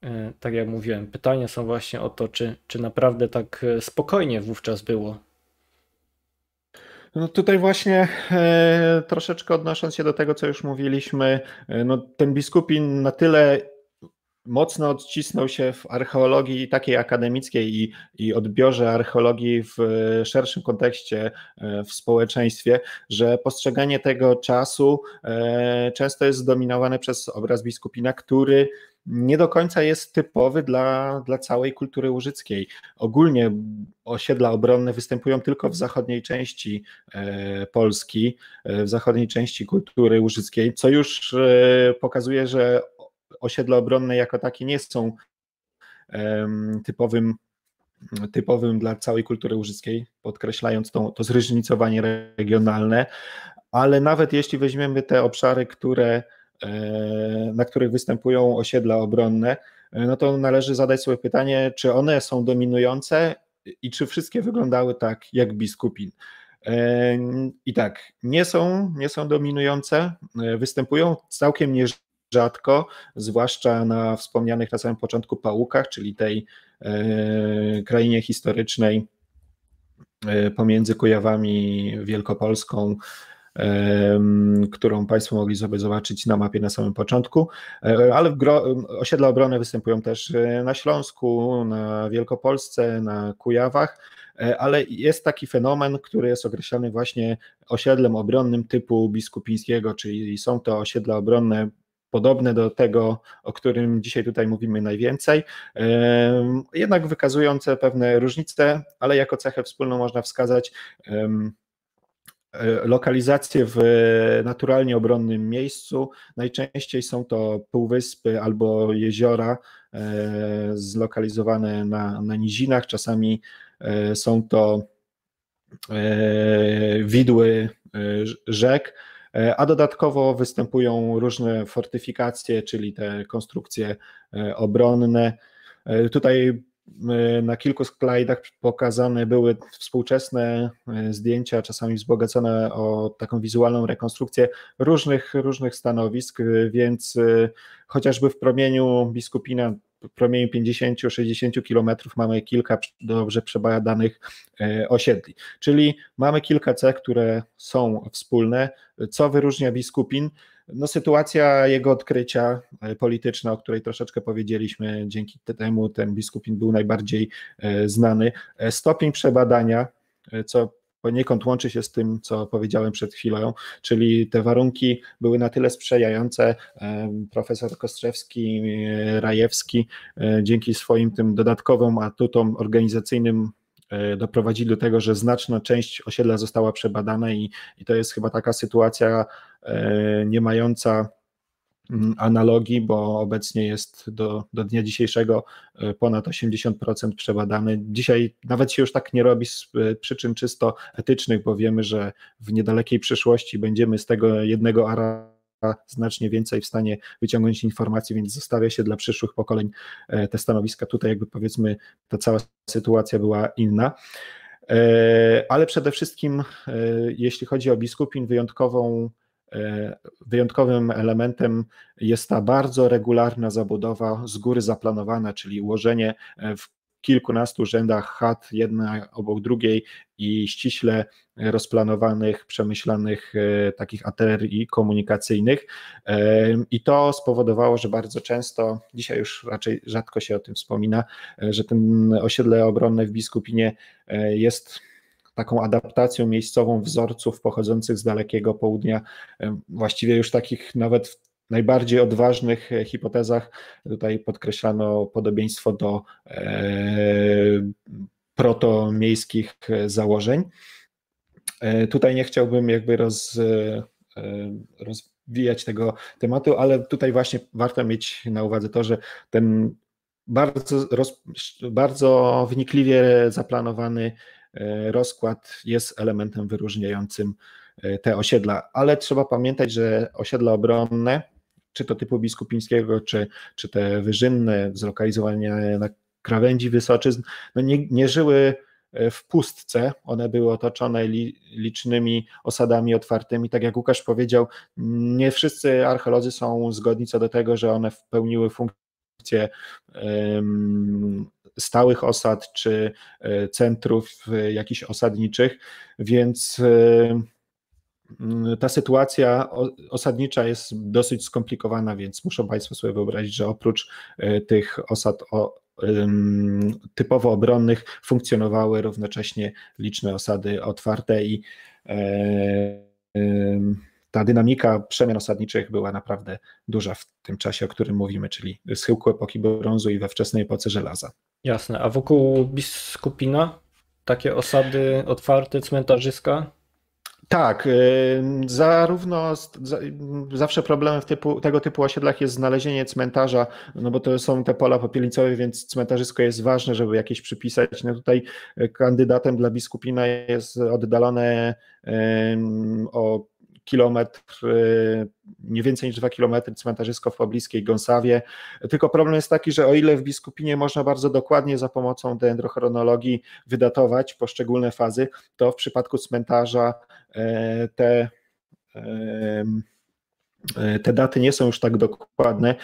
[SPEAKER 1] E, tak jak mówiłem, pytania są właśnie o to, czy, czy naprawdę tak e, spokojnie wówczas było. No tutaj właśnie e, troszeczkę odnosząc się do tego, co już mówiliśmy,
[SPEAKER 2] e, no ten biskupin na tyle mocno odcisnął się w archeologii takiej akademickiej i, i odbiorze archeologii w e, szerszym kontekście e, w społeczeństwie, że postrzeganie tego czasu e, często jest zdominowane przez obraz biskupina, który nie do końca jest typowy dla, dla całej kultury łużyckiej. Ogólnie osiedla obronne występują tylko w zachodniej części Polski, w zachodniej części kultury łużyckiej, co już pokazuje, że osiedla obronne jako takie nie są typowym, typowym dla całej kultury łużyckiej, podkreślając to, to zróżnicowanie regionalne, ale nawet jeśli weźmiemy te obszary, które, e, na których występują osiedla obronne, e, no to należy zadać sobie pytanie, czy one są dominujące i czy wszystkie wyglądały tak jak biskupin. E, I tak, nie są, nie są dominujące, występują całkiem rzadko, zwłaszcza na wspomnianych na samym początku pałukach, czyli tej e, krainie historycznej e, pomiędzy Kujawami Wielkopolską, którą Państwo mogli sobie zobaczyć na mapie na samym początku, e, ale osiedla obrony występują też na Śląsku, na Wielkopolsce, na Kujawach, ale jest taki fenomen, który jest określany właśnie osiedlem obronnym typu biskupińskiego, czyli są to osiedla obronne podobne do tego, o którym dzisiaj tutaj mówimy najwięcej, jednak wykazujące pewne różnice, ale jako cechę wspólną można wskazać lokalizację w naturalnie obronnym miejscu. Najczęściej są to półwyspy albo jeziora e, zlokalizowane na, na nizinach, czasami e, są to e, widły rzek E, a dodatkowo występują różne fortyfikacje, czyli te konstrukcje e, obronne. E, tutaj na kilku slajdach pokazane były współczesne zdjęcia, czasami wzbogacone o taką wizualną rekonstrukcję różnych, różnych stanowisk, więc chociażby w promieniu biskupina promieniu 50-60 kilometrów mamy kilka dobrze przebadanych e, osiedli. Czyli mamy kilka cech, które są wspólne. Co wyróżnia biskupin? No, sytuacja jego odkrycia e, polityczna, o której troszeczkę powiedzieliśmy, dzięki temu ten biskupin był najbardziej e, znany. Stopień przebadania, co poniekąd łączy się z tym, co powiedziałem przed chwilą, czyli te warunki były na tyle sprzyjające. E, profesor Kostrzewski, e, Rajewski e, dzięki swoim tym dodatkowym atutom organizacyjnym doprowadzili do tego, że znaczna część osiedla została przebadana i, i to jest chyba taka sytuacja nie mająca Mm, analogii, bo obecnie jest do, do dnia dzisiejszego e, ponad 80% przebadany. Dzisiaj nawet się już tak nie robi z e, przyczyn czysto etycznych, bo wiemy, że w niedalekiej przyszłości będziemy z tego jednego ara znacznie więcej w stanie wyciągnąć informacji, więc zostawia się dla przyszłych pokoleń e, te stanowiska. Tutaj jakby powiedzmy ta cała sytuacja była inna. Ale przede wszystkim, jeśli chodzi o biskupin, wyjątkową E, wyjątkowym elementem jest ta bardzo regularna zabudowa z góry zaplanowana, czyli ułożenie e, w kilkunastu rzędach chat, jedna obok drugiej i ściśle rozplanowanych, przemyślanych e, takich aterii komunikacyjnych. I to spowodowało, że bardzo często, dzisiaj już raczej rzadko się o tym wspomina, że ten osiedle obronne w Biskupinie jest taką adaptacją miejscową wzorców pochodzących z dalekiego południa, właściwie już takich nawet w najbardziej odważnych e, hipotezach tutaj podkreślano podobieństwo do e, protomiejskich e, założeń. Tutaj nie chciałbym jakby roz, rozwijać tego tematu, ale tutaj właśnie warto mieć na uwadze to, że ten bardzo, roz, bardzo wnikliwie zaplanowany E, rozkład jest elementem wyróżniającym e, te osiedla. Ale trzeba pamiętać, że osiedla obronne, czy to typu biskupińskiego, czy, czy te wyżynne, zlokalizowane na krawędzi wysoczyzn, no nie, nie żyły e, w pustce. One były otoczone licznymi osadami otwartymi. Tak jak Łukasz powiedział, nie wszyscy archeolodzy są zgodni co do tego, że one pełniły funkcję um, stałych osad czy e, centrów e, jakichś osadniczych, więc e, ta sytuacja osadnicza jest dosyć skomplikowana, więc muszą Państwo sobie wyobrazić, że oprócz tych osad o, typowo obronnych funkcjonowały równocześnie liczne osady otwarte i e, ta dynamika przemian osadniczych była naprawdę duża w tym czasie, o którym mówimy, czyli schyłku epoki brązu i we wczesnej epoce żelaza.
[SPEAKER 1] Jasne, a wokół biskupina takie osady otwarte, cmentarzyska? Tak, y, zarówno zawsze problemem w typu,
[SPEAKER 2] tego typu osiedlach jest znalezienie cmentarza, no bo to są te pola popielnicowe, więc cmentarzysko jest ważne, żeby jakieś przypisać. No tutaj y, kandydatem dla biskupina jest oddalone o kilometr, y, nie więcej niż dwa kilometry cmentarzysko w pobliskiej Gąsawie. Tylko problem jest taki, że o ile w biskupinie można bardzo dokładnie za pomocą dendrochronologii wydatować poszczególne fazy, to w przypadku cmentarza e, te e, e, te daty nie są już tak dokładne.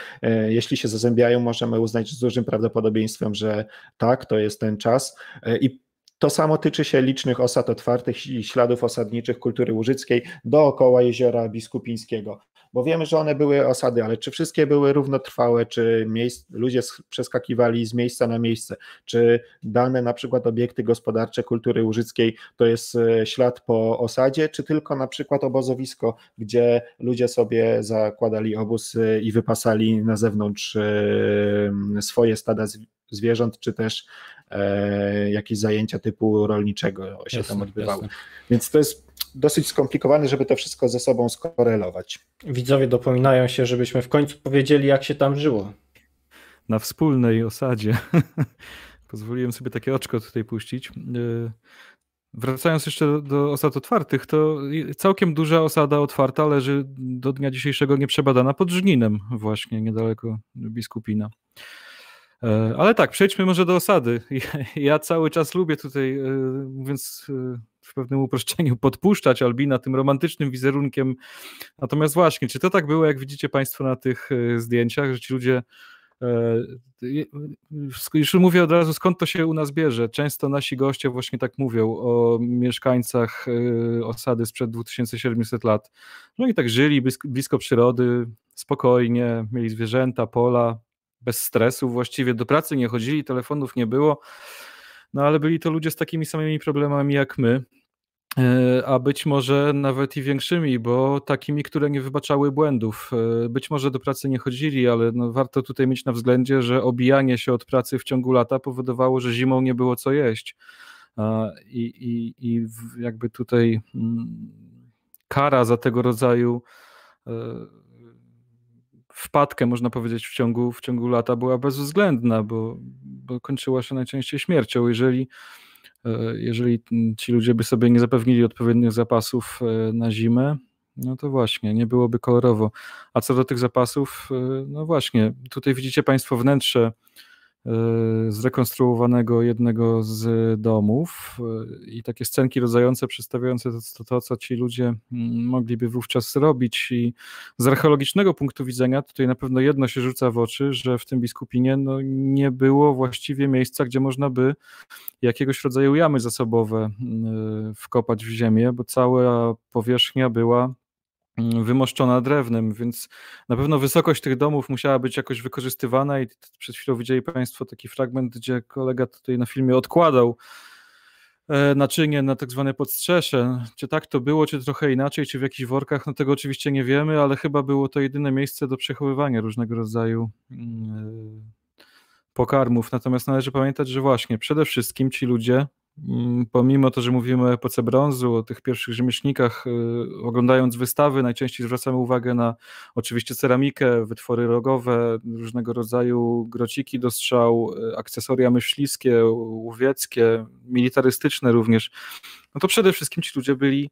[SPEAKER 2] Jeśli się zazębiają, możemy uznać z dużym prawdopodobieństwem, że tak, to jest ten czas. I to samo tyczy się licznych osad otwartych i śladów osadniczych kultury łużyckiej dookoła jeziora Biskupińskiego, bo wiemy, że one były osady, ale czy wszystkie były równotrwałe, czy miejsc, ludzie przeskakiwali z miejsca na miejsce, czy dane na przykład obiekty gospodarcze kultury łużyckiej to jest e, ślad po osadzie, czy tylko na przykład obozowisko, gdzie ludzie sobie zakładali obóz e, i wypasali na zewnątrz e, swoje stada zwierząt, czy też e, jakieś zajęcia typu rolniczego się jasne, tam odbywały. Jasne. Więc to jest dosyć skomplikowane, żeby to wszystko ze sobą skorelować.
[SPEAKER 1] Widzowie dopominają się, żebyśmy w końcu powiedzieli, jak się tam żyło.
[SPEAKER 3] Na wspólnej osadzie. Pozwoliłem sobie takie oczko tutaj puścić. E, wracając jeszcze do osad otwartych, to całkiem duża osada otwarta leży do dnia dzisiejszego nieprzebadana pod Żninem, właśnie niedaleko Biskupina. E, ale tak, przejdźmy może do osady. Ja cały czas lubię tutaj, e, mówiąc e, w pewnym uproszczeniu, podpuszczać Albina tym romantycznym wizerunkiem. Natomiast właśnie, czy to tak było, jak widzicie Państwo na tych zdjęciach, że ci ludzie już mówię od razu, skąd to się u nas bierze. Często nasi goście właśnie tak mówią o mieszkańcach osady sprzed 2700 lat. No i tak żyli blisko przyrody, spokojnie, mieli zwierzęta, pola, bez stresu właściwie, do pracy nie chodzili, telefonów nie było, no ale byli to ludzie z takimi samymi problemami jak my, e, a być może nawet i większymi, bo takimi, które nie wybaczały błędów. E, być może do pracy nie chodzili, ale no warto tutaj mieć na względzie, że obijanie się od pracy w ciągu lata powodowało, że zimą nie było co jeść. I, i, i jakby tutaj mm, kara za tego rodzaju e, wpadkę, można powiedzieć, w ciągu, w ciągu lata była bezwzględna, bo, bo kończyła się najczęściej śmiercią. Jeżeli, e, jeżeli ci ludzie by sobie nie zapewnili odpowiednich zapasów e, na zimę, no to właśnie, nie byłoby kolorowo. A co do tych zapasów, e, no właśnie, tutaj widzicie Państwo wnętrze Y, zrekonstruowanego jednego z domów y, i takie scenki rodzające, przedstawiające to, to, co ci ludzie mm, mogliby wówczas robić i z archeologicznego punktu widzenia tutaj na pewno jedno się rzuca w oczy, że w tym biskupinie no, nie było właściwie miejsca, gdzie można by jakiegoś rodzaju jamy zasobowe mm, wkopać w ziemię, bo cała powierzchnia była Mm, wymoszczona drewnem, więc na pewno wysokość tych domów musiała być jakoś wykorzystywana i przed chwilą widzieli Państwo taki fragment, gdzie kolega tutaj na filmie odkładał e, naczynie na tak zwane podstrzesze. Czy tak to było, czy trochę inaczej, czy w jakichś workach, no tego oczywiście nie wiemy, ale chyba było to jedyne miejsce do przechowywania różnego rodzaju mm, e, pokarmów. Natomiast należy pamiętać, że właśnie przede wszystkim ci ludzie Mm, pomimo to, że mówimy o epoce brązu, o tych pierwszych rzemieślnikach, y, oglądając wystawy, najczęściej zwracamy uwagę na oczywiście ceramikę, wytwory rogowe, różnego rodzaju grociki do strzał, y, akcesoria myśliwskie, łowieckie, militarystyczne również. No to przede wszystkim ci ludzie byli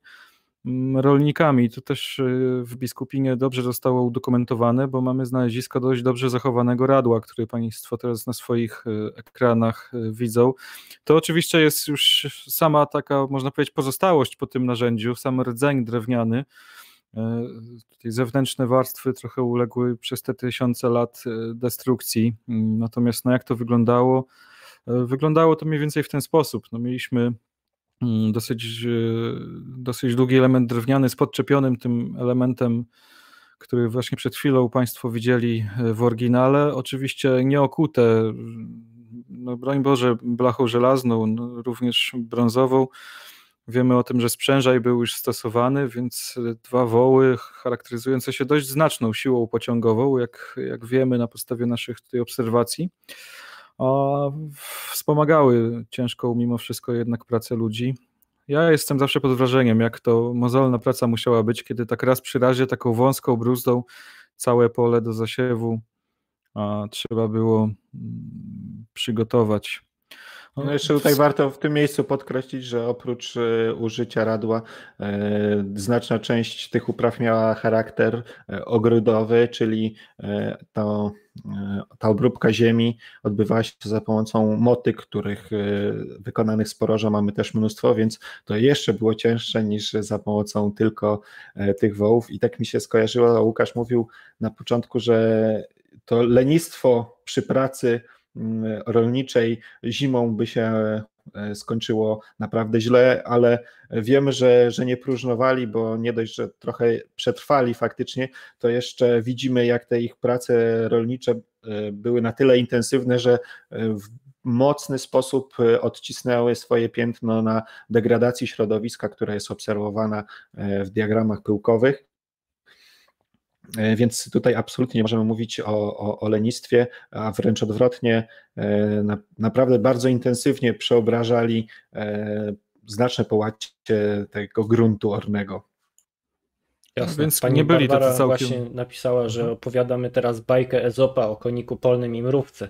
[SPEAKER 3] Mm, rolnikami. To też y, w Biskupinie dobrze zostało udokumentowane, bo mamy znalezisko dość dobrze zachowanego radła, które Państwo teraz na swoich y, ekranach y, widzą. To oczywiście jest już sama taka, można powiedzieć, pozostałość po tym narzędziu, sam rdzeń drewniany. Tutaj zewnętrzne warstwy trochę uległy przez te tysiące lat destrukcji. Mm, natomiast no jak to wyglądało? Wyglądało to mniej więcej w ten sposób. No mieliśmy Mm, dosyć, e, dosyć długi element drewniany z podczepionym tym elementem, który właśnie przed chwilą Państwo widzieli e, w oryginale. Oczywiście nie okute, no broń Boże, blachą żelazną, no również brązową. Wiemy o tym, że sprzężaj był już stosowany, więc e, dwa woły charakteryzujące się dość znaczną siłą pociągową, jak, jak wiemy na podstawie naszych tutaj obserwacji a wspomagały ciężką mimo wszystko jednak pracę ludzi. Ja jestem zawsze pod wrażeniem, jak to mozolna praca musiała być, kiedy tak raz przy razie taką wąską bruzdą całe pole do zasiewu a, trzeba było mm, przygotować.
[SPEAKER 2] No jeszcze tutaj warto w tym miejscu podkreślić, że oprócz e, użycia radła e, znaczna część tych upraw miała charakter e, ogrodowy, czyli to E, ta obróbka ziemi odbywała się za pomocą motyk, których e, wykonanych z poroża mamy też mnóstwo, więc to jeszcze było cięższe niż za pomocą tylko e, tych wołów. I tak mi się skojarzyło, Łukasz mówił na początku, że to lenistwo przy pracy mm, rolniczej zimą by się E, skończyło naprawdę źle, ale wiemy, że, że nie próżnowali, bo nie dość, że trochę przetrwali faktycznie, to jeszcze widzimy, jak te ich prace rolnicze e, były na tyle intensywne, że e, w mocny sposób odcisnęły swoje piętno na degradacji środowiska, która jest obserwowana w diagramach pyłkowych. E, więc tutaj absolutnie nie możemy mówić o, o, o lenistwie, a wręcz odwrotnie, e, na, naprawdę bardzo intensywnie przeobrażali e, znaczne połacie tego gruntu ornego.
[SPEAKER 1] Jasne. Więc Pani nie byli Barbara całkiem... właśnie napisała, że mhm. opowiadamy teraz bajkę Ezopa o koniku polnym i mrówce.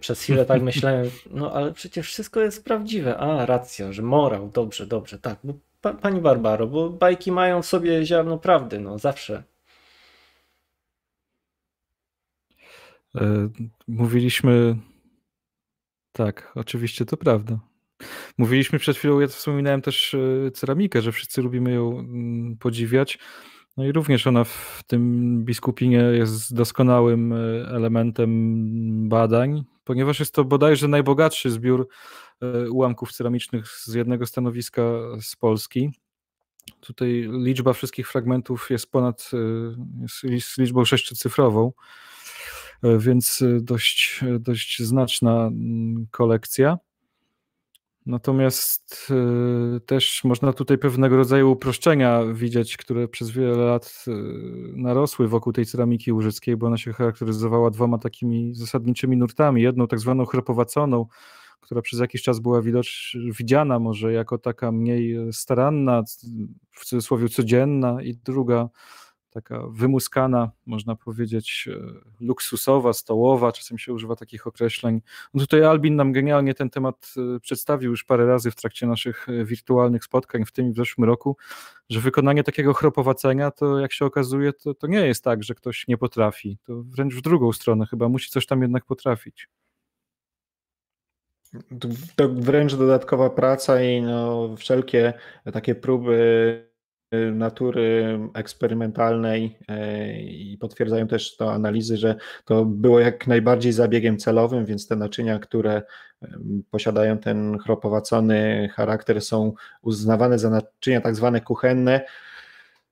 [SPEAKER 1] Przez chwilę tak myślałem, no ale przecież wszystko jest prawdziwe. A, racja, że morał, dobrze, dobrze, tak. pani Barbaro, bo bajki mają w sobie ziarno prawdy, no zawsze.
[SPEAKER 3] E, mówiliśmy. Tak, oczywiście, to prawda. Mówiliśmy przed chwilą, ja wspominałem też e, ceramikę, że wszyscy lubimy ją mm, podziwiać. No i również ona w tym biskupinie jest doskonałym e, elementem badań, ponieważ jest to bodajże najbogatszy zbiór ułamków ceramicznych z jednego stanowiska z Polski. Tutaj liczba wszystkich fragmentów jest ponad, jest liczbą sześciocyfrową. E, więc e, dość, e, dość znaczna mm, kolekcja. Natomiast też można tutaj pewnego rodzaju uproszczenia widzieć, które przez wiele lat narosły wokół tej ceramiki łużyckiej, bo ona się charakteryzowała dwoma takimi zasadniczymi nurtami. Jedną tak zwaną chropowaconą, która przez jakiś czas była widocz, widziana może jako taka mniej staranna, w cudzysłowie codzienna, i druga taka wymuskana, można powiedzieć, e, luksusowa, stołowa, czasem się używa takich określeń. No tutaj Albin nam genialnie ten temat e, przedstawił już parę razy w trakcie naszych e, wirtualnych spotkań, w tym i w zeszłym roku, że wykonanie takiego chropowacenia, to jak się okazuje, to, to nie jest tak, że ktoś nie potrafi, to wręcz w drugą stronę chyba, musi coś tam jednak potrafić.
[SPEAKER 2] To wręcz dodatkowa praca i no, wszelkie takie próby natury eksperymentalnej e, i potwierdzają też to analizy, że to było jak najbardziej zabiegiem celowym, więc te naczynia, które e, posiadają ten chropowacony charakter, są uznawane za naczynia tak zwane kuchenne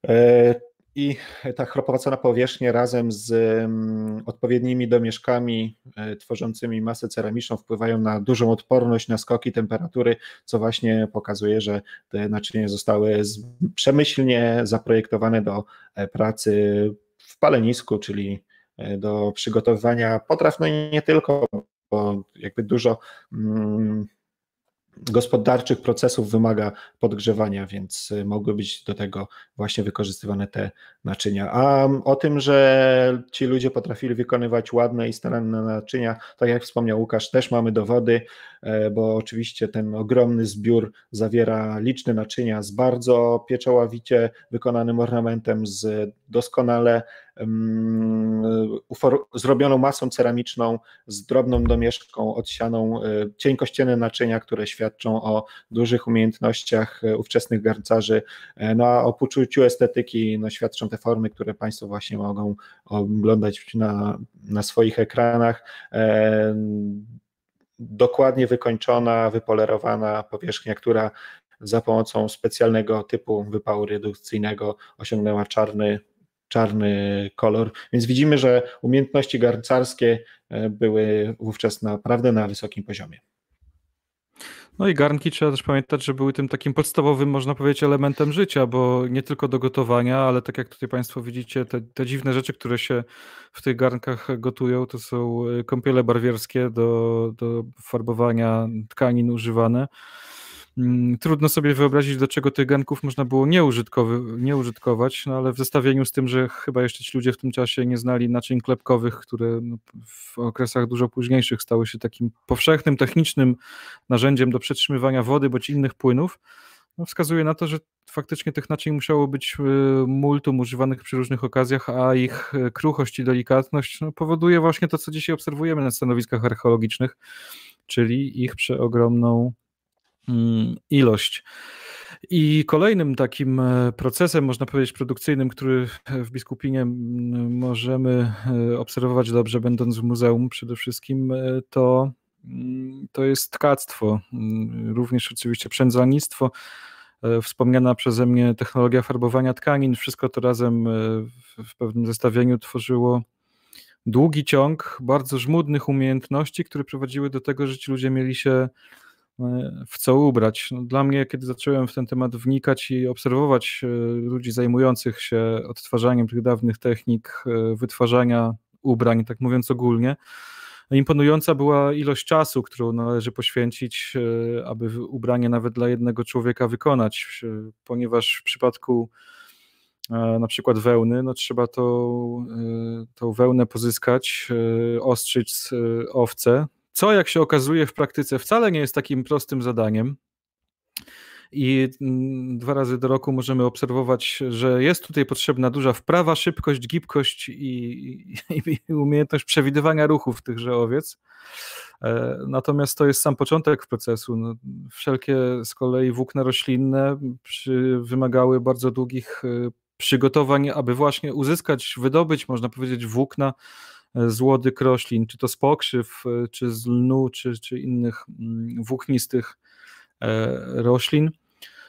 [SPEAKER 2] e, i ta chropowacona powierzchnia razem z mm, odpowiednimi domieszkami e, tworzącymi masę ceramiczną wpływają na dużą odporność na skoki temperatury, co właśnie pokazuje, że te naczynie zostały przemyślnie zaprojektowane do e, pracy w palenisku, czyli e, do przygotowywania potraw, no i nie tylko, bo jakby dużo mm, gospodarczych procesów wymaga podgrzewania, więc y, mogły być do tego właśnie wykorzystywane te naczynia. A o tym, że ci ludzie potrafili wykonywać ładne i staranne naczynia, tak jak wspomniał Łukasz, też mamy dowody, e, bo oczywiście ten ogromny zbiór zawiera liczne naczynia z bardzo pieczołowicie wykonanym ornamentem, z doskonale zrobioną masą ceramiczną z drobną domieszką odsianą e, cienkościenne naczynia, które świadczą o dużych umiejętnościach e, ówczesnych garncarzy, e, no a o poczuciu estetyki no, świadczą te formy, które Państwo właśnie mogą oglądać na, na swoich ekranach dokładnie wykończona, wypolerowana powierzchnia, która za pomocą specjalnego typu wypału redukcyjnego osiągnęła czarny czarny kolor. Więc widzimy, że umiejętności garncarskie e, były wówczas naprawdę na wysokim poziomie.
[SPEAKER 3] No i garnki trzeba też pamiętać, że były tym takim podstawowym, można powiedzieć, elementem życia, bo nie tylko do gotowania, ale tak jak tutaj Państwo widzicie, te, te dziwne rzeczy, które się w tych garnkach gotują, to są e, kąpiele barwierskie do, do farbowania tkanin używane. Mm, trudno sobie wyobrazić, do czego tych można było nie, użytkować, no ale w zestawieniu z tym, że chyba jeszcze ci ludzie w tym czasie nie znali naczyń klepkowych, które no, w okresach dużo późniejszych stały się takim powszechnym, technicznym narzędziem do przetrzymywania wody bądź innych płynów, no wskazuje na to, że faktycznie tych naczyń musiało być y, multum używanych przy różnych okazjach, a ich y, kruchość i delikatność no, powoduje właśnie to, co dzisiaj obserwujemy na stanowiskach archeologicznych, czyli ich przeogromną Mm, ilość. I kolejnym takim e, procesem, można powiedzieć, produkcyjnym, który w Biskupinie możemy e, obserwować dobrze, będąc w muzeum przede wszystkim, e, to, mm, to jest tkactwo, mm, również oczywiście przędzalnictwo, wspomniana przeze mnie technologia farbowania tkanin. Wszystko to razem w pewnym zestawieniu tworzyło długi ciąg bardzo żmudnych umiejętności, które prowadziły do tego, że ci ludzie mieli się w co ubrać. No, dla mnie, kiedy zacząłem w ten temat wnikać i obserwować e, ludzi zajmujących się odtwarzaniem tych dawnych technik e, wytwarzania ubrań, tak mówiąc ogólnie, imponująca była ilość czasu, którą należy poświęcić, e, aby ubranie nawet dla jednego człowieka wykonać, ponieważ w przypadku na przykład wełny, no trzeba tą, tą wełnę pozyskać, ostrzyć owce, co jak się okazuje w praktyce wcale nie jest takim prostym zadaniem. I mm, dwa razy do roku możemy obserwować, że jest tutaj potrzebna duża wprawa, szybkość, gibkość i, i, i umiejętność przewidywania ruchów tychże owiec. E, natomiast to jest sam początek procesu. No, wszelkie z kolei włókna roślinne przy, wymagały bardzo długich e, przygotowań, aby właśnie uzyskać, wydobyć, można powiedzieć, włókna z roślin, kroślin, czy to z pokrzyw, e, czy z lnu, czy, czy innych mm, włóknistych e, roślin.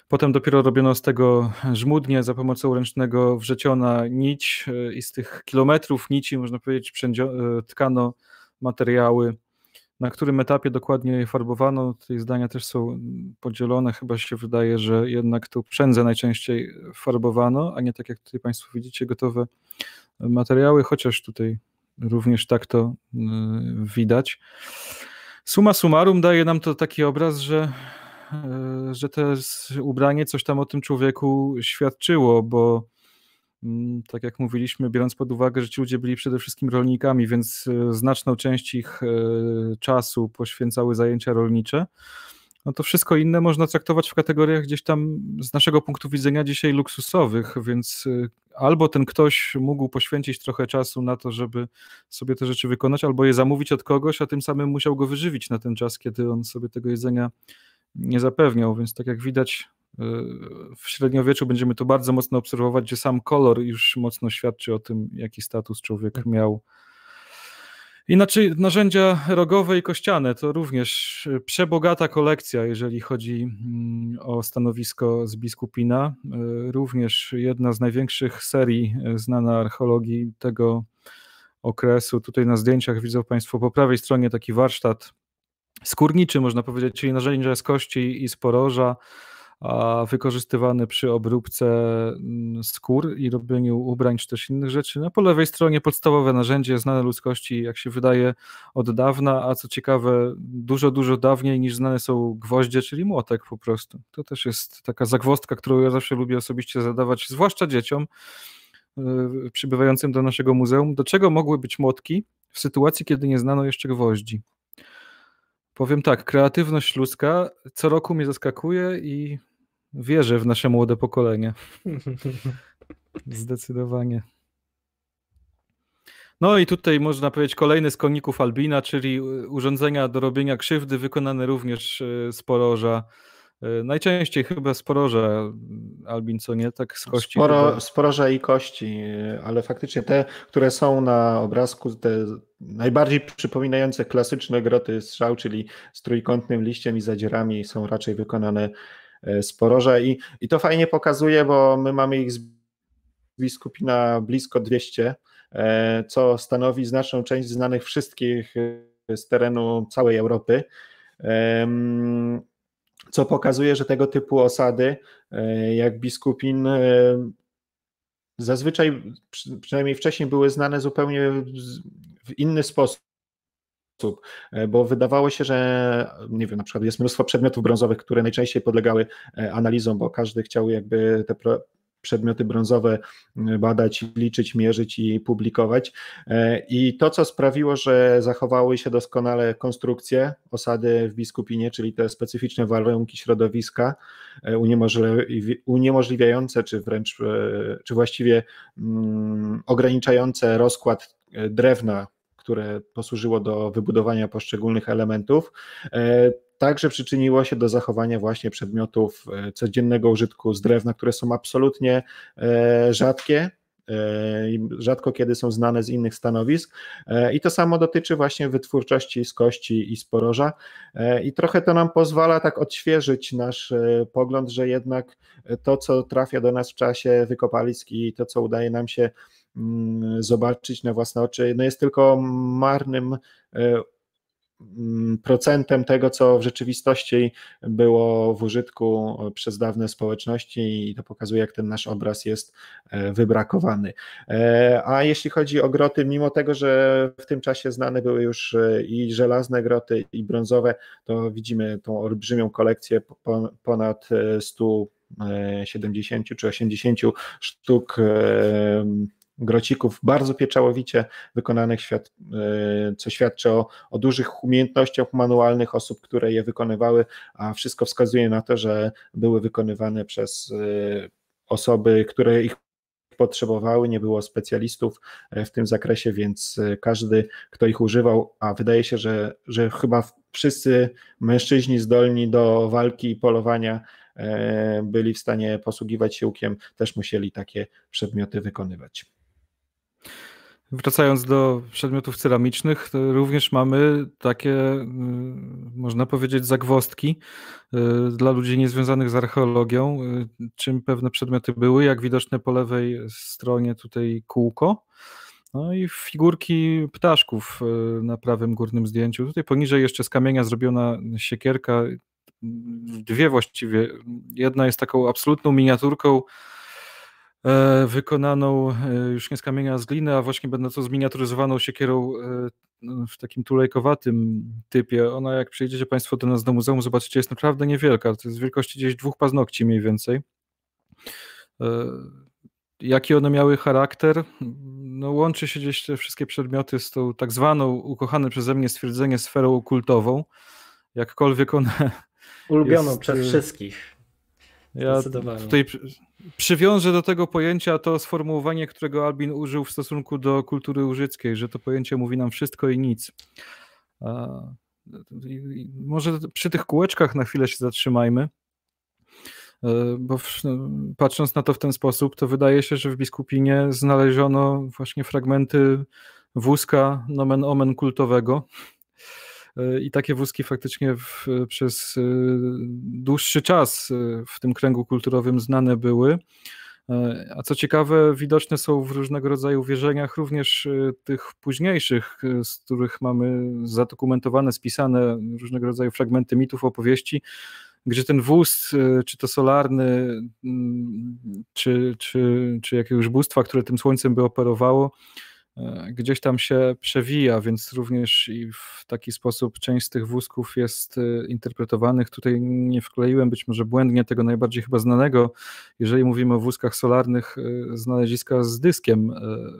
[SPEAKER 3] Potem dopiero robiono z tego żmudnie za pomocą ręcznego wrzeciona nić e, i z tych kilometrów nici, można powiedzieć, tkano materiały, na którym etapie dokładnie je farbowano. Te zdania też są podzielone. Chyba się wydaje, że jednak tu przędzę najczęściej farbowano, a nie tak jak tutaj Państwo widzicie, gotowe materiały, chociaż tutaj również tak to y, widać. Suma summarum daje nam to taki obraz, że, y, że to ubranie coś tam o tym człowieku świadczyło, bo mm, tak jak mówiliśmy, biorąc pod uwagę, że ci ludzie byli przede wszystkim rolnikami, więc y, znaczną część ich czasu poświęcały zajęcia rolnicze no to wszystko inne można traktować w kategoriach gdzieś tam z naszego punktu widzenia dzisiaj luksusowych, więc y, albo ten ktoś mógł poświęcić trochę czasu na to, żeby sobie te rzeczy wykonać, albo je zamówić od kogoś, a tym samym musiał go wyżywić na ten czas, kiedy on sobie tego jedzenia nie zapewniał. Więc tak jak widać, y, w średniowieczu będziemy to bardzo mocno obserwować, gdzie sam kolor już mocno świadczy o tym, jaki status człowiek tak. miał Inaczej narzędzia rogowe i kościane to również e, przebogata kolekcja, jeżeli chodzi mm, o stanowisko z biskupina. E, również jedna z największych serii e, znana archeologii tego okresu. Tutaj na zdjęciach widzą Państwo po prawej stronie taki warsztat skórniczy, można powiedzieć, czyli narzędzia z kości i z poroża a wykorzystywany przy obróbce mm, skór i robieniu ubrań czy też innych rzeczy. No, po lewej stronie podstawowe narzędzie znane ludzkości, jak się wydaje, od dawna, a co ciekawe, dużo, dużo dawniej niż znane są gwoździe, czyli młotek po prostu. To też jest taka zagwostka, którą ja zawsze lubię osobiście zadawać, zwłaszcza dzieciom y, przybywającym do naszego muzeum, do czego mogły być młotki w sytuacji, kiedy nie znano jeszcze gwoździ. Powiem tak, kreatywność ludzka co roku mnie zaskakuje i wierzę w nasze młode pokolenie. Zdecydowanie. No i tutaj można powiedzieć kolejny z koników Albina, czyli y, urządzenia do robienia krzywdy, wykonane również y, z poroża Y, najczęściej chyba sporoże, Albin, co nie? Tak z kości. Sporo, chyba...
[SPEAKER 2] Sporoże i kości, y, ale faktycznie te, które są na obrazku, te najbardziej przypominające klasyczne groty strzał, czyli z trójkątnym liściem i zadzierami są raczej wykonane y, sporoże i, i to fajnie pokazuje, bo my mamy ich z biskupina blisko 200, co stanowi znaczną część znanych wszystkich z terenu całej Europy co pokazuje, że tego typu osady, e, jak Biskupin, e, zazwyczaj, przynajmniej wcześniej, były znane zupełnie w inny sposób e, bo wydawało się, że nie wiem, na przykład jest mnóstwo przedmiotów brązowych, które najczęściej podlegały analizom, bo każdy chciał jakby te przedmioty brązowe y, badać, liczyć, mierzyć i publikować. E, I to, co sprawiło, że zachowały się doskonale konstrukcje osady w Biskupinie, czyli te specyficzne warunki środowiska e, uniemożliwiające, czy wręcz, e, czy właściwie mm, ograniczające rozkład drewna które posłużyło do wybudowania poszczególnych elementów także przyczyniło się do zachowania właśnie przedmiotów e, codziennego użytku z drewna, które są absolutnie e, rzadkie, e, rzadko kiedy są znane z innych stanowisk. I to samo dotyczy właśnie wytwórczości z kości i sporoża. I trochę to nam pozwala tak odświeżyć nasz pogląd, że jednak to, co trafia do nas w czasie wykopalisk i to, co udaje nam się mm, zobaczyć na własne oczy, no jest tylko marnym Mm, procentem tego, co w rzeczywistości było w użytku przez dawne społeczności i to pokazuje, jak ten nasz obraz jest e, wybrakowany. E, a jeśli chodzi o groty, mimo tego, że w tym czasie znane były już e, i żelazne groty, i brązowe, to widzimy tą olbrzymią kolekcję ponad 100 70 czy 80 sztuk grocików bardzo pieczołowicie wykonanych, e, co świadczy o, o, dużych umiejętnościach manualnych osób, które je wykonywały, a wszystko wskazuje na to, że były wykonywane przez e, osoby, które ich potrzebowały, nie było specjalistów e, w tym zakresie, więc każdy, kto ich używał, a wydaje się, że, że chyba wszyscy mężczyźni zdolni do walki i polowania byli w stanie posługiwać się łukiem, też musieli takie przedmioty wykonywać.
[SPEAKER 3] Wracając do przedmiotów ceramicznych, również mamy takie, y, można powiedzieć, zagwostki y, dla ludzi niezwiązanych z archeologią, y, czym pewne przedmioty były, jak widoczne po lewej stronie tutaj kółko. No i figurki ptaszków na prawym górnym zdjęciu. Tutaj poniżej jeszcze z kamienia zrobiona siekierka, dwie właściwie. Jedna jest taką absolutną miniaturką E, wykonaną e, już nie z kamienia, z gliny, a właśnie będącą zminiaturyzowaną siekierą e, no, w takim tulejkowatym typie. Ona jak przyjdziecie Państwo do nas do muzeum, zobaczycie, jest naprawdę niewielka. To jest wielkości gdzieś dwóch paznokci mniej więcej. Jaki one miały charakter? No, łączy się gdzieś te wszystkie przedmioty z tą tak zwaną, ukochane przeze mnie stwierdzenie, sferą kultową. Jakkolwiek one. Ulubioną jest, przez wszystkich ja tutaj przywiążę do tego pojęcia to sformułowanie, którego Albin użył w stosunku do kultury użyckiej, że to pojęcie mówi nam wszystko i nic. Może przy tych kółeczkach na chwilę się zatrzymajmy, e, bo no, patrząc na to w ten sposób, to wydaje się, że w biskupinie znaleziono właśnie fragmenty wózka nomen omen kultowego, Y, i takie wózki faktycznie w, przez y, dłuższy czas y, w tym kręgu kulturowym znane były. A co ciekawe, widoczne są w różnego rodzaju wierzeniach, również tych późniejszych, z których mamy zadokumentowane, spisane różnego rodzaju fragmenty mitów, opowieści, gdzie ten wóz, czy to solarny, mm, czy, czy, czy jakiegoś bóstwa, które tym słońcem by operowało, E, gdzieś tam się przewija, więc również i w taki sposób część z tych wózków jest e, interpretowanych. Tutaj nie wkleiłem być może błędnie tego najbardziej chyba znanego, jeżeli mówimy o wózkach solarnych, e, znaleziska z dyskiem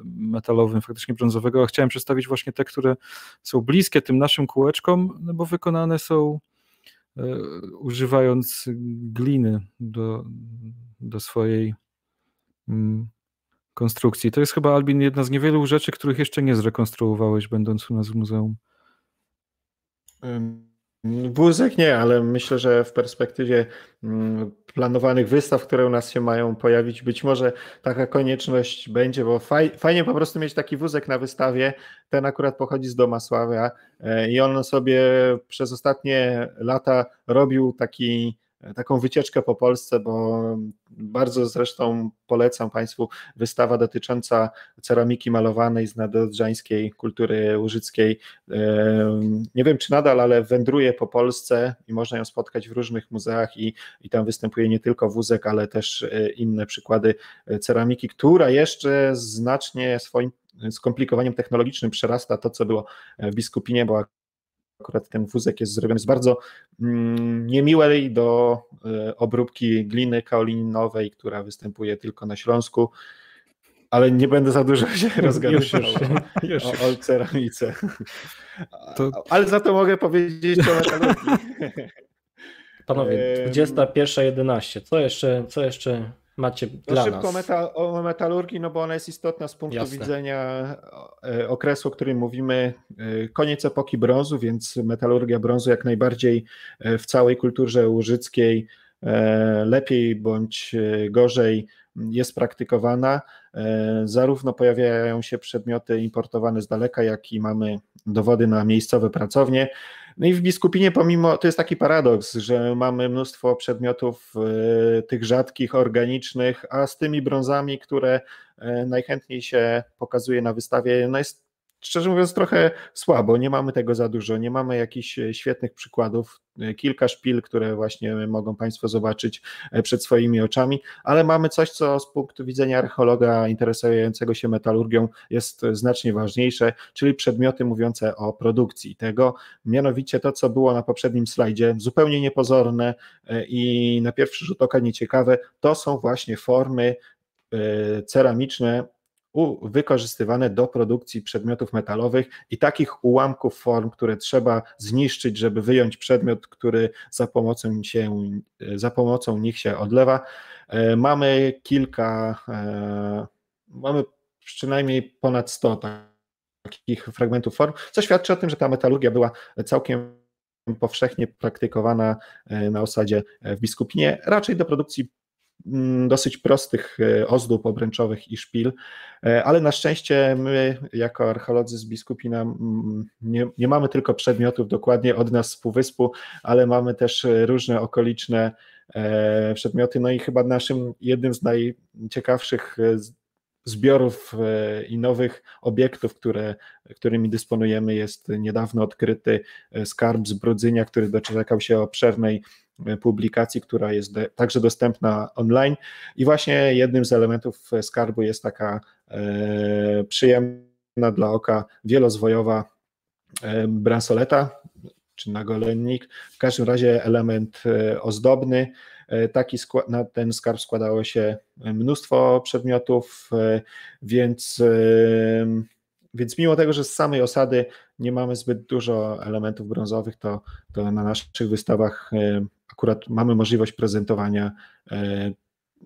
[SPEAKER 3] metalowym, faktycznie brązowego, a chciałem przedstawić właśnie te, które są bliskie tym naszym kółeczkom, no bo wykonane są używając gliny do, do swojej mm, konstrukcji. To jest chyba, Albin, jedna z niewielu rzeczy, których jeszcze nie zrekonstruowałeś, będąc u nas w muzeum.
[SPEAKER 2] Wózek nie, ale myślę, że w perspektywie mm, planowanych wystaw, które u nas się mają pojawić, być może taka konieczność będzie, bo fajnie po prostu mieć taki wózek na wystawie. Ten akurat pochodzi z Domasławia e, i on sobie przez ostatnie lata robił taki E, taką wycieczkę po Polsce, bo bardzo zresztą polecam Państwu wystawa dotycząca ceramiki malowanej z nadodrzańskiej kultury łużyckiej. E, nie wiem czy nadal, ale wędruje po Polsce i można ją spotkać w różnych muzeach i, i tam występuje nie tylko wózek, ale też e, inne przykłady ceramiki, która jeszcze znacznie swoim skomplikowaniem technologicznym przerasta to, co było w Biskupinie, bo akurat ten wózek jest zrobiony z bardzo mm, niemiłej do e, obróbki gliny kaolinowej, która występuje tylko na Śląsku, ale nie będę za dużo się rozgadywał o, o, o
[SPEAKER 1] ceramice. To... Ale za to mogę powiedzieć o Panowie, 21.11. Co jeszcze, co jeszcze macie to dla szybko nas.
[SPEAKER 2] Metal, o metalurgii, no bo ona jest istotna z punktu Jasne. widzenia e, okresu, o którym mówimy, e, koniec epoki brązu, więc metalurgia brązu jak najbardziej e, w całej kulturze łużyckiej lepiej bądź gorzej jest praktykowana. Zarówno pojawiają się przedmioty importowane z daleka, jak i mamy dowody na miejscowe pracownie. No i w biskupinie, pomimo, to jest taki paradoks, że mamy mnóstwo przedmiotów e, tych rzadkich, organicznych, a z tymi brązami, które e, najchętniej się pokazuje na wystawie, no jest szczerze mówiąc, trochę słabo. Nie mamy tego za dużo, nie mamy jakichś e, świetnych przykładów. E, kilka szpil, które właśnie mogą Państwo zobaczyć e, przed swoimi oczami, ale mamy coś, co z punktu widzenia archeologa interesującego się metalurgią jest znacznie ważniejsze, czyli przedmioty mówiące o produkcji tego, mianowicie to, co było na poprzednim slajdzie, zupełnie niepozorne i na pierwszy rzut oka nieciekawe, to są właśnie formy ceramiczne wykorzystywane do produkcji przedmiotów metalowych i takich ułamków form, które trzeba zniszczyć, żeby wyjąć przedmiot, który za pomocą, się, e, za pomocą nich się odlewa. E, mamy kilka, e, mamy przynajmniej ponad 100 takich fragmentów form, co świadczy o tym, że ta metalurgia była całkiem powszechnie praktykowana na osadzie w Biskupinie, raczej do produkcji Mm, dosyć prostych e, ozdób obręczowych i szpil, e, ale na szczęście my, jako archeolodzy z biskupina, nie, nie mamy tylko przedmiotów dokładnie od nas z Półwyspu, ale mamy też różne okoliczne e, przedmioty. No i chyba naszym jednym z najciekawszych zbiorów e, i nowych obiektów, które, którymi dysponujemy, jest niedawno odkryty e, skarb z Brudzynia, który doczekał się obszernej e, publikacji, która jest także dostępna online. I właśnie jednym z elementów skarbu jest taka przyjemna dla oka wielozwojowa bransoleta czy nagolennik. W każdym razie element e, ozdobny. E, taki na ten skarb składało się mnóstwo przedmiotów, e, więc, więc mimo tego, że z samej osady nie mamy zbyt dużo elementów brązowych, to, to na naszych wystawach akurat mamy możliwość prezentowania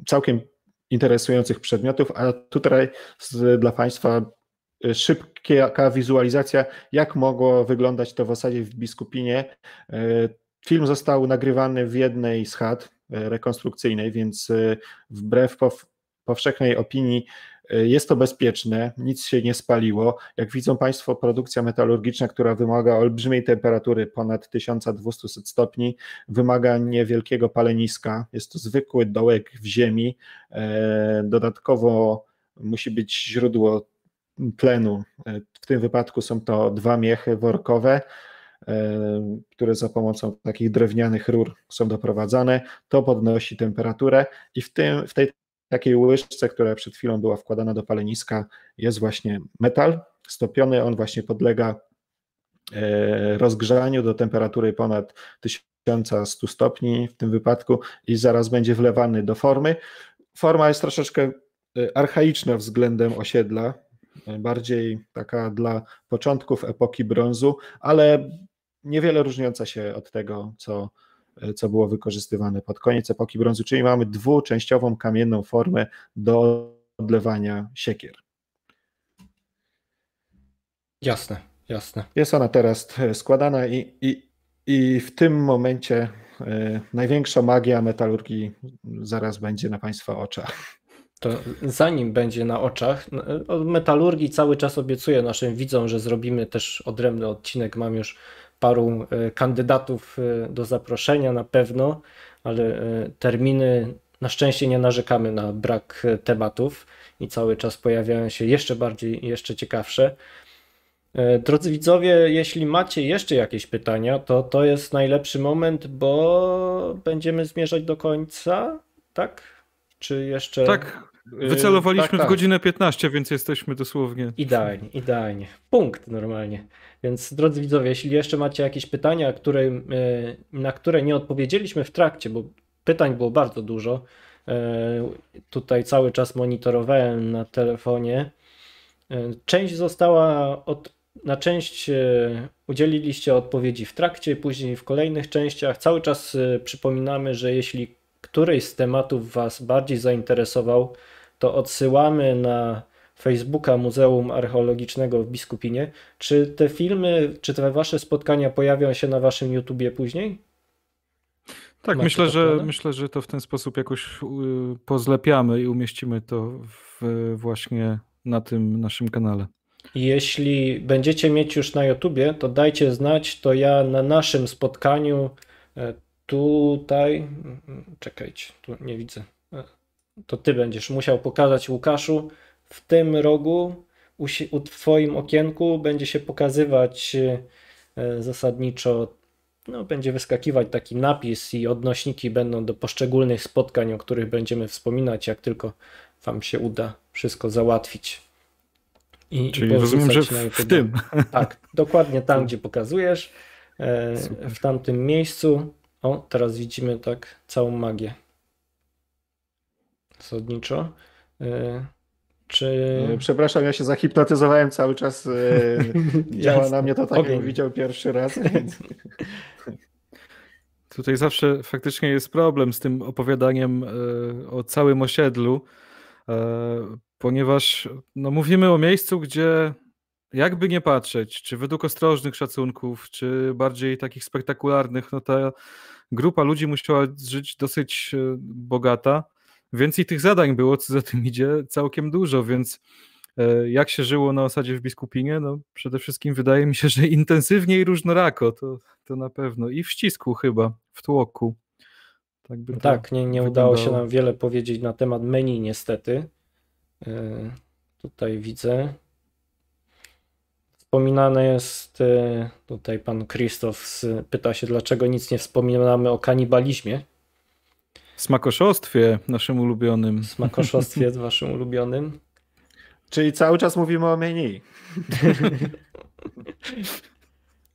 [SPEAKER 2] całkiem interesujących przedmiotów, a tutaj dla Państwa Y, szybka wizualizacja, jak mogło wyglądać to w osadzie w Biskupinie. Y, film został nagrywany w jednej z chat y, rekonstrukcyjnej, więc wbrew powszechnej opinii jest to bezpieczne, nic się nie spaliło. Jak widzą Państwo, produkcja metalurgiczna, która wymaga olbrzymiej temperatury ponad 1200 stopni, wymaga niewielkiego paleniska. Jest to zwykły dołek w ziemi. Dodatkowo musi być źródło tlenu. E, w tym wypadku są to dwa miechy workowe, e, które za pomocą takich drewnianych rur są doprowadzane. To podnosi temperaturę i w, tym, w tej takiej łyżce, która przed chwilą była wkładana do paleniska, jest właśnie metal stopiony. On właśnie podlega e, rozgrzaniu do temperatury ponad 1100 stopni w tym wypadku i zaraz będzie wlewany do formy. Forma jest troszeczkę archaiczna względem osiedla, bardziej taka dla początków epoki brązu, ale niewiele różniąca się od tego, co, co było wykorzystywane pod koniec epoki brązu, czyli mamy dwuczęściową kamienną formę do odlewania siekier.
[SPEAKER 1] Jasne, jasne.
[SPEAKER 2] Jest ona teraz e, składana i, i, i w tym momencie y, największa magia metalurgii zaraz będzie na Państwa oczach.
[SPEAKER 1] To zanim będzie na oczach, no, od metalurgii cały czas obiecuję naszym widzom, że zrobimy też odrębny odcinek. Mam już paru e, kandydatów e, do zaproszenia na pewno, ale e, terminy na szczęście nie narzekamy na brak tematów i cały czas pojawiają się jeszcze bardziej, jeszcze ciekawsze. Drodzy widzowie, jeśli macie jeszcze jakieś pytania, to to jest najlepszy moment, bo będziemy zmierzać do końca, tak? Czy jeszcze.
[SPEAKER 3] Tak, Yy, Wycelowaliśmy tak, tak. w godzinę 15, więc jesteśmy dosłownie. Idealnie, idealnie.
[SPEAKER 1] Punkt normalnie. Więc drodzy widzowie, jeśli jeszcze macie jakieś pytania, które, yy, na które nie odpowiedzieliśmy w trakcie, bo pytań było bardzo dużo, yy, tutaj cały czas monitorowałem na telefonie. Część została od, na część udzieliliście odpowiedzi w trakcie, później w kolejnych częściach. Cały czas przypominamy, że jeśli któryś z tematów Was bardziej zainteresował, to odsyłamy na Facebooka Muzeum Archeologicznego w Biskupinie. Czy te filmy, czy te wasze spotkania pojawią się na waszym YouTubie później?
[SPEAKER 3] Tak, myślę, że myślę, że to w ten sposób jakoś y, pozlepiamy i umieścimy to w, właśnie na tym naszym kanale. Jeśli
[SPEAKER 1] będziecie mieć już na YouTubie, to dajcie znać, to ja na naszym spotkaniu e, tutaj. Mm, mm, czekajcie, tu nie widzę to ty będziesz musiał pokazać Łukaszu w tym rogu, u, u twoim okienku będzie się pokazywać y, e, zasadniczo no, będzie wyskakiwać taki napis i odnośniki będą do poszczególnych spotkań, o których będziemy wspominać, jak tylko Wam się uda wszystko załatwić. I, Czyli i rozumiem, że w, w tym. Tak, dokładnie tam, gdzie pokazujesz, e, w tamtym miejscu. O, teraz widzimy tak całą magię zasadniczo. E, czy... E, przepraszam, ja się zahipnotyzowałem
[SPEAKER 2] cały czas. E, działa na mnie to tak, jak widział pierwszy raz.
[SPEAKER 3] Tutaj zawsze faktycznie jest problem z tym opowiadaniem o całym osiedlu, ponieważ no, mówimy o miejscu, gdzie jakby nie patrzeć, czy według ostrożnych szacunków, czy bardziej takich spektakularnych, no ta grupa ludzi musiała żyć dosyć bogata Więcej tych zadań było, co za tym idzie, całkiem dużo, więc e, jak się żyło na osadzie w Biskupinie? No przede wszystkim wydaje mi się, że intensywnie i różnorako, to, to na pewno. I w ścisku chyba, w tłoku. Tak, no tak nie, nie udało się nam
[SPEAKER 1] wiele powiedzieć na temat menu niestety. E, tutaj widzę. Wspominane jest, e, tutaj pan Krzysztof pyta się, dlaczego nic nie wspominamy o kanibalizmie.
[SPEAKER 3] Smakoszostwie naszym ulubionym. Smakoszostwie
[SPEAKER 1] waszym ulubionym. Czyli cały czas mówimy o menu.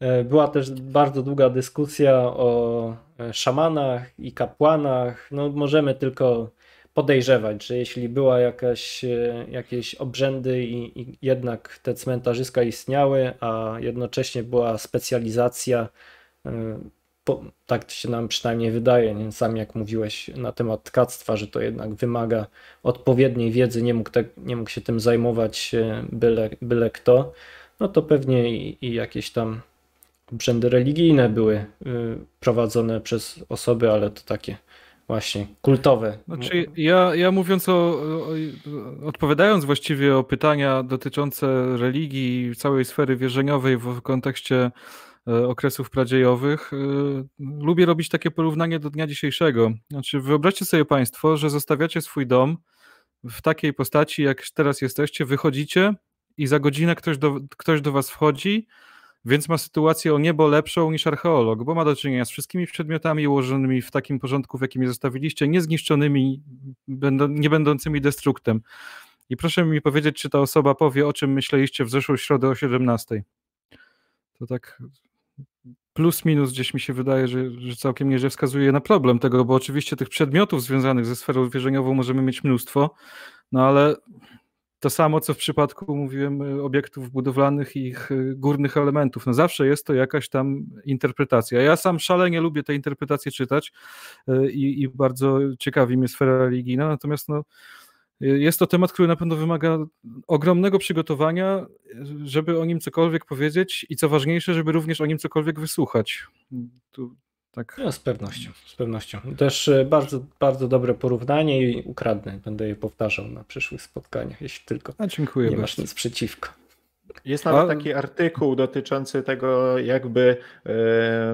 [SPEAKER 1] E, była też bardzo długa dyskusja o e, szamanach i kapłanach. No, możemy tylko podejrzewać, że jeśli była jakaś, e, jakieś obrzędy i, i jednak te cmentarzyska istniały, a jednocześnie była specjalizacja po, tak się nam przynajmniej wydaje, nie? sam jak mówiłeś na temat tkactwa, że to jednak wymaga odpowiedniej wiedzy, nie mógł, te, nie mógł się tym zajmować e, byle, byle kto, no to pewnie i, i jakieś tam obrzędy religijne były e, prowadzone przez osoby, ale to takie właśnie kultowe.
[SPEAKER 3] Znaczy, ja, ja mówiąc o, o, odpowiadając właściwie o pytania dotyczące religii i całej sfery wierzeniowej w kontekście E, okresów pradziejowych, e, lubię robić takie porównanie do dnia dzisiejszego. Znaczy, wyobraźcie sobie Państwo, że zostawiacie swój dom w takiej postaci, jak teraz jesteście, wychodzicie i za godzinę ktoś do, ktoś do Was wchodzi, więc ma sytuację o niebo lepszą niż archeolog, bo ma do czynienia z wszystkimi przedmiotami ułożonymi w takim porządku, w jakim je zostawiliście, niezniszczonymi, nie będącymi destruktem. I proszę mi powiedzieć, czy ta osoba powie, o czym myśleliście w zeszłą środę o 17. To tak plus minus gdzieś mi się wydaje, że, że całkiem nieźle wskazuje na problem tego, bo oczywiście tych przedmiotów związanych ze sferą wierzeniową możemy mieć mnóstwo, no ale to samo, co w przypadku, mówiłem, y, obiektów budowlanych i ich y, górnych elementów. No zawsze jest to jakaś tam interpretacja. Ja sam szalenie lubię te interpretacje czytać y, i, i bardzo ciekawi mnie sfera religijna, natomiast no, jest to temat, który na pewno wymaga ogromnego przygotowania, żeby o nim cokolwiek powiedzieć i co ważniejsze, żeby również o nim cokolwiek wysłuchać. Tu, tak. No, z pewnością, z pewnością.
[SPEAKER 1] Też e, bardzo, bardzo dobre porównanie i ukradnę. Będę je powtarzał na przyszłych spotkaniach, jeśli tylko A, dziękuję nie bardzo. masz nic przeciwko.
[SPEAKER 2] Jest nawet taki artykuł dotyczący tego, jakby e,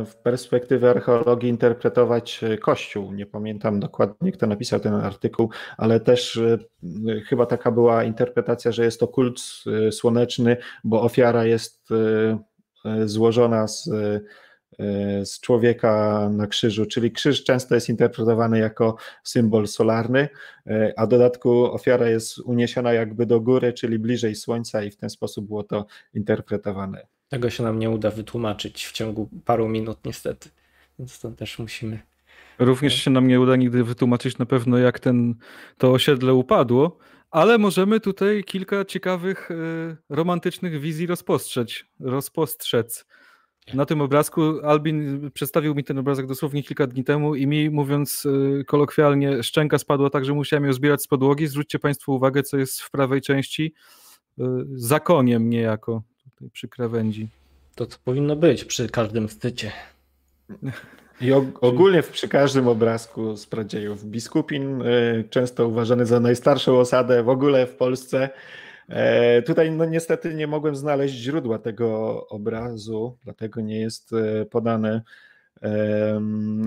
[SPEAKER 2] w perspektywie archeologii interpretować e, Kościół. Nie pamiętam dokładnie, kto napisał ten artykuł, ale też e, chyba taka była interpretacja, że jest to kult słoneczny, bo ofiara jest złożona z Y, z człowieka na krzyżu, czyli krzyż często jest interpretowany jako symbol solarny, y, a dodatku ofiara jest uniesiona jakby do góry, czyli bliżej słońca i w ten sposób było to interpretowane.
[SPEAKER 1] Tego się nam nie uda wytłumaczyć w ciągu paru minut niestety, więc to też
[SPEAKER 3] musimy... Również się nam nie uda nigdy wytłumaczyć na pewno jak ten, to osiedle upadło, ale możemy tutaj kilka ciekawych y, romantycznych wizji rozpostrzeć, rozpostrzec. Na tym obrazku Albin przedstawił mi ten obrazek dosłownie kilka dni temu i mi, mówiąc y, kolokwialnie, szczęka spadła tak, że musiałem ją zbierać z podłogi. Zwróćcie Państwo uwagę, co jest w prawej części y, za koniem niejako, tutaj przy krawędzi. To co powinno być przy każdym stycie. I
[SPEAKER 2] ogólnie przy każdym obrazku z pradziejów. Biskupin, y, często uważany za najstarszą osadę w ogóle w Polsce, E, tutaj no niestety nie mogłem znaleźć źródła tego obrazu, dlatego nie jest e, podany,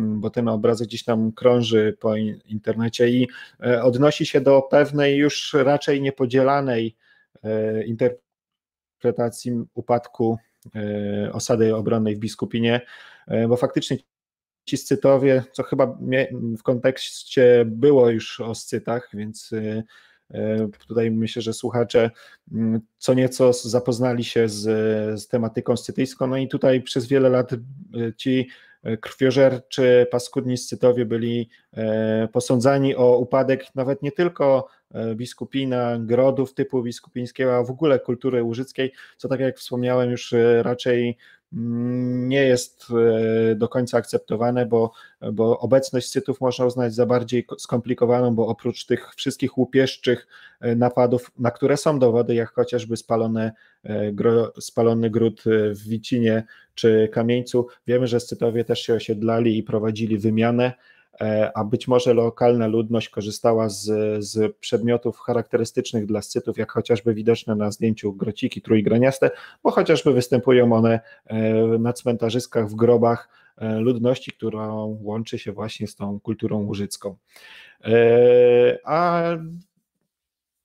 [SPEAKER 2] bo ten obraz gdzieś tam krąży po internecie i e, odnosi się do pewnej już raczej niepodzielanej interpretacji upadku osady obronnej w Biskupinie, bo faktycznie ci scytowie, co chyba w kontekście było już o scytach, więc E, tutaj myślę, że słuchacze mm, co nieco zapoznali się z, z tematyką scytyjską, no i tutaj przez wiele lat e, ci e, krwiożerczy, paskudni scytowie byli posądzani o upadek nawet nie tylko biskupina, grodów typu biskupińskiego, a w ogóle kultury łużyckiej, co tak jak wspomniałem już raczej nie jest e, do końca akceptowane, bo, bo obecność Sytów można uznać za bardziej skomplikowaną, bo oprócz tych wszystkich łupieszczych e, napadów, na które są dowody, jak chociażby spalone, e, spalony gród w Wicinie czy Kamieńcu, wiemy, że cytowie też się osiedlali i prowadzili wymianę E, a być może lokalna ludność korzystała z, z przedmiotów charakterystycznych dla scytów, jak chociażby widoczne na zdjęciu grociki trójgraniaste, bo chociażby występują one e, na cmentarzyskach, w grobach e, ludności, którą łączy się właśnie z tą kulturą łużycką. A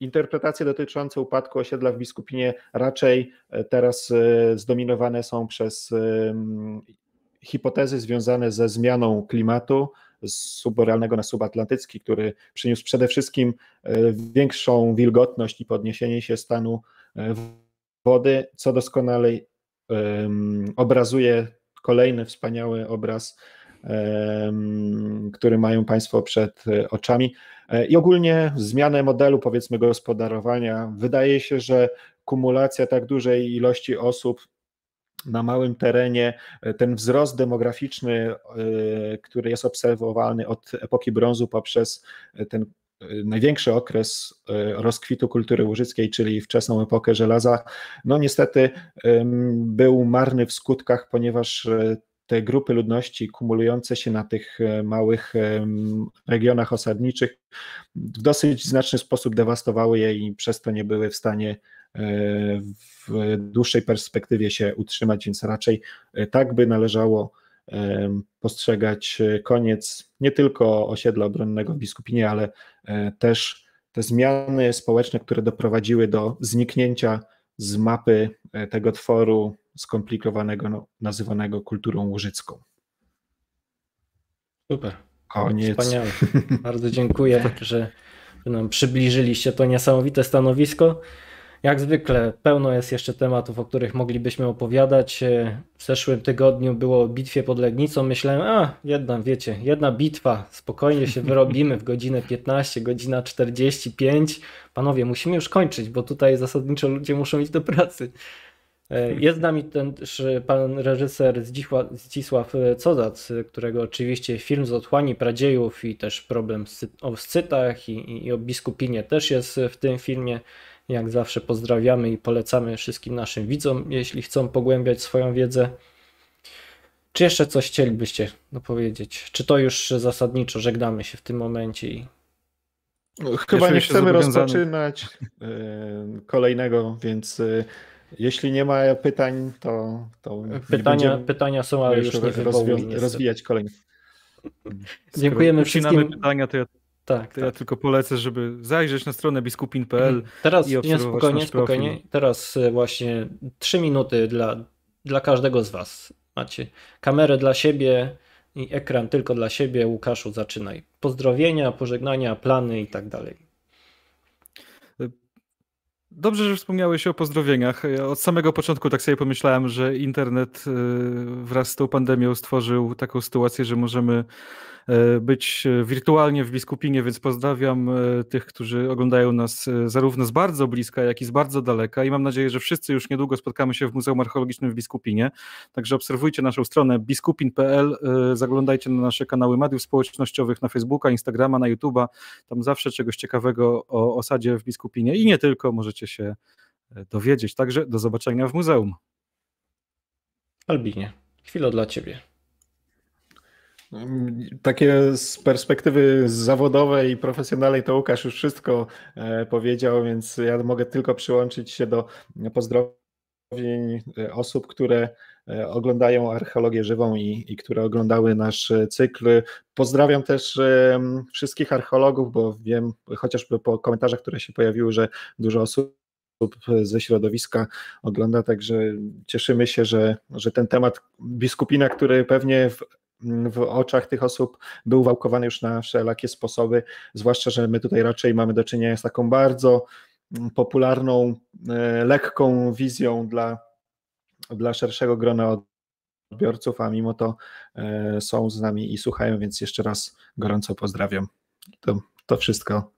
[SPEAKER 2] interpretacje dotyczące upadku osiedla w Biskupinie raczej teraz zdominowane są przez hipotezy związane ze zmianą klimatu, z subborealnego na subatlantycki, który przyniósł przede wszystkim e, większą wilgotność i podniesienie się stanu e, wody, co doskonale obrazuje kolejny wspaniały obraz, który mają Państwo przed e, oczami. I ogólnie zmianę modelu, powiedzmy, gospodarowania. Wydaje się, że kumulacja tak dużej ilości osób na małym terenie e, ten wzrost demograficzny, e, który jest obserwowalny od epoki brązu poprzez e, ten największy okres rozkwitu kultury łużyckiej, czyli wczesną epokę żelaza, no niestety był marny w skutkach, ponieważ te grupy ludności kumulujące się na tych małych regionach osadniczych w dosyć znaczny sposób dewastowały je i przez to nie były w stanie E, w dłuższej perspektywie się utrzymać, więc raczej e, tak by należało e, postrzegać koniec nie tylko osiedla obronnego w Biskupinie, ale też te zmiany społeczne, które doprowadziły do zniknięcia z mapy tego tworu skomplikowanego, no, nazywanego kulturą łużycką.
[SPEAKER 1] Super. Koniec. Wspaniale. Bardzo dziękuję, tak. że nam przybliżyliście to niesamowite stanowisko. Jak zwykle pełno jest jeszcze tematów, o których moglibyśmy opowiadać. E, w zeszłym tygodniu było o bitwie pod Legnicą. Myślałem, a jedna, wiecie, jedna bitwa, spokojnie się wyrobimy w godzinę 15, godzina 45. Panowie, musimy już kończyć, bo tutaj zasadniczo ludzie muszą iść do pracy. E, jest z nami też e, pan reżyser Zdzisław Codac, którego oczywiście film z Otchłani Pradziejów i też problem z, o scytach i, i o biskupinie też jest w tym filmie. Jak zawsze pozdrawiamy i polecamy wszystkim naszym widzom, jeśli chcą pogłębiać swoją wiedzę. Czy jeszcze coś chcielibyście dopowiedzieć? Czy to już zasadniczo żegnamy się w tym momencie? I... Chyba nie chcemy rozpoczynać
[SPEAKER 2] e, kolejnego, więc e, jeśli nie ma pytań,
[SPEAKER 3] to, to pytania, pytania są, ale już nie rozwi- rozwijać kolejne. Dziękujemy wszystkim. pytania, to ja tak, to tak. ja tylko polecę, żeby zajrzeć na stronę biskupin.pl mhm. Teraz i nie, spokojnie, spokojnie.
[SPEAKER 1] Teraz e, właśnie trzy minuty dla, dla każdego z was. Macie kamerę dla siebie i ekran tylko dla siebie. Łukaszu, zaczynaj. Pozdrowienia, pożegnania, plany i tak dalej.
[SPEAKER 3] E, dobrze, że wspomniałeś o pozdrowieniach. Ja od samego początku tak sobie pomyślałem, że internet e, wraz z tą pandemią stworzył taką sytuację, że możemy E, być e, wirtualnie w Biskupinie, więc pozdrawiam e, tych, którzy oglądają nas zarówno z bardzo bliska, jak i z bardzo daleka i mam nadzieję, że wszyscy już niedługo spotkamy się w Muzeum Archeologicznym w Biskupinie, także obserwujcie naszą stronę biskupin.pl, zaglądajcie na nasze kanały mediów społecznościowych, na Facebooka, Instagrama, na YouTube'a, tam zawsze czegoś ciekawego o osadzie w Biskupinie i nie tylko, możecie się dowiedzieć. Także do zobaczenia w muzeum. Albinie, chwila dla Ciebie.
[SPEAKER 2] Takie z perspektywy zawodowej i profesjonalnej to Łukasz już wszystko e, powiedział, więc ja mogę tylko przyłączyć się do pozdrowień e, osób, które e, oglądają archeologię żywą i, i, które oglądały nasz cykl. Pozdrawiam też wszystkich archeologów, bo wiem chociażby po komentarzach, które się pojawiły, że dużo osób ze środowiska ogląda, także cieszymy się, że, że ten temat biskupina, który pewnie w Mm, w oczach tych osób był wałkowany już na wszelakie sposoby, zwłaszcza, że my tutaj raczej mamy do czynienia z taką bardzo mm, popularną, e, lekką wizją dla, dla szerszego grona odbiorców, a mimo to e, są z nami i słuchają, więc jeszcze raz gorąco pozdrawiam. To, to wszystko.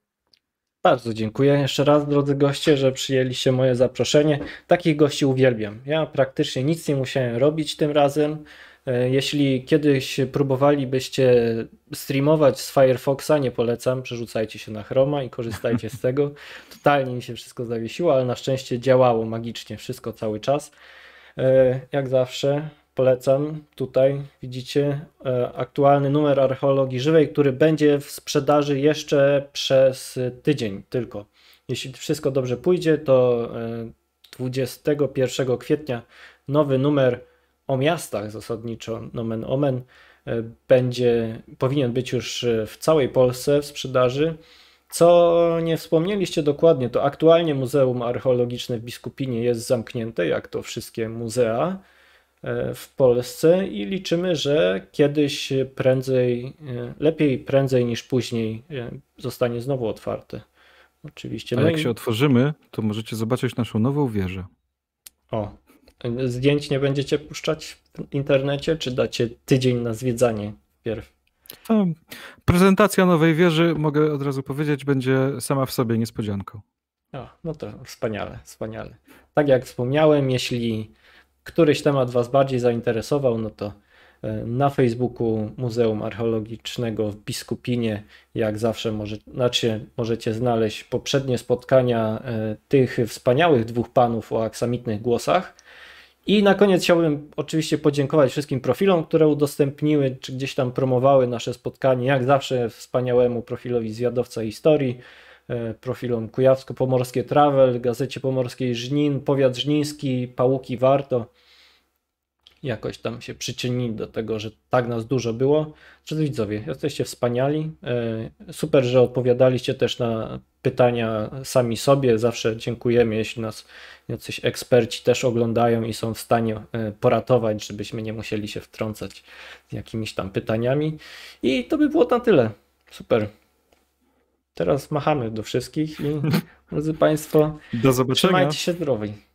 [SPEAKER 1] Bardzo dziękuję jeszcze raz, drodzy goście, że przyjęliście moje zaproszenie. Takich gości uwielbiam. Ja praktycznie nic nie musiałem robić tym razem. E, jeśli kiedyś próbowalibyście streamować z Firefoxa, nie polecam, przerzucajcie się na Chroma i korzystajcie z tego. Totalnie mi się wszystko zawiesiło, ale na szczęście działało magicznie wszystko cały czas. E, jak zawsze polecam. Tutaj widzicie e, aktualny numer archeologii żywej, który będzie w sprzedaży jeszcze przez tydzień tylko. Jeśli wszystko dobrze pójdzie, to 21 kwietnia nowy numer o miastach zasadniczo nomen omen e, będzie, powinien być już e, w całej Polsce w sprzedaży. Co nie wspomnieliście dokładnie, to aktualnie Muzeum Archeologiczne w Biskupinie jest zamknięte, jak to wszystkie muzea e, w Polsce i liczymy, że kiedyś prędzej, lepiej prędzej niż później zostanie znowu otwarte. Oczywiście.
[SPEAKER 3] A no jak i... się otworzymy, to możecie zobaczyć naszą nową wieżę.
[SPEAKER 1] O, Zdjęć nie będziecie puszczać w internecie, czy dacie tydzień na zwiedzanie
[SPEAKER 3] pierw? Prezentacja nowej wieży, mogę od razu powiedzieć, będzie sama w sobie niespodzianką.
[SPEAKER 1] O, no to wspaniale, wspaniale. Tak jak wspomniałem, jeśli któryś temat Was bardziej zainteresował, no to e, na Facebooku Muzeum Archeologicznego w Biskupinie, jak zawsze, może, znaczy, możecie znaleźć poprzednie spotkania e, tych wspaniałych dwóch panów o aksamitnych głosach i na koniec chciałbym oczywiście podziękować wszystkim profilom, które udostępniły, czy gdzieś tam promowały nasze spotkanie. Jak zawsze wspaniałemu profilowi Zwiadowca Historii, e, profilom Kujawsko-Pomorskie Travel, Gazecie Pomorskiej Żnin, Powiat Żniński, Pałuki Warto jakoś tam się przyczynili do tego, że tak nas dużo było. Czyli widzowie, jesteście wspaniali. E, super, że odpowiadaliście też na pytania sami sobie. Zawsze dziękujemy, jeśli nas jacyś eksperci też oglądają i są w stanie e, poratować, żebyśmy nie musieli się wtrącać z jakimiś tam pytaniami. I to by było na tyle. Super. Teraz machamy do wszystkich i
[SPEAKER 3] drodzy Państwo, do zobaczenia. trzymajcie się zdrowi.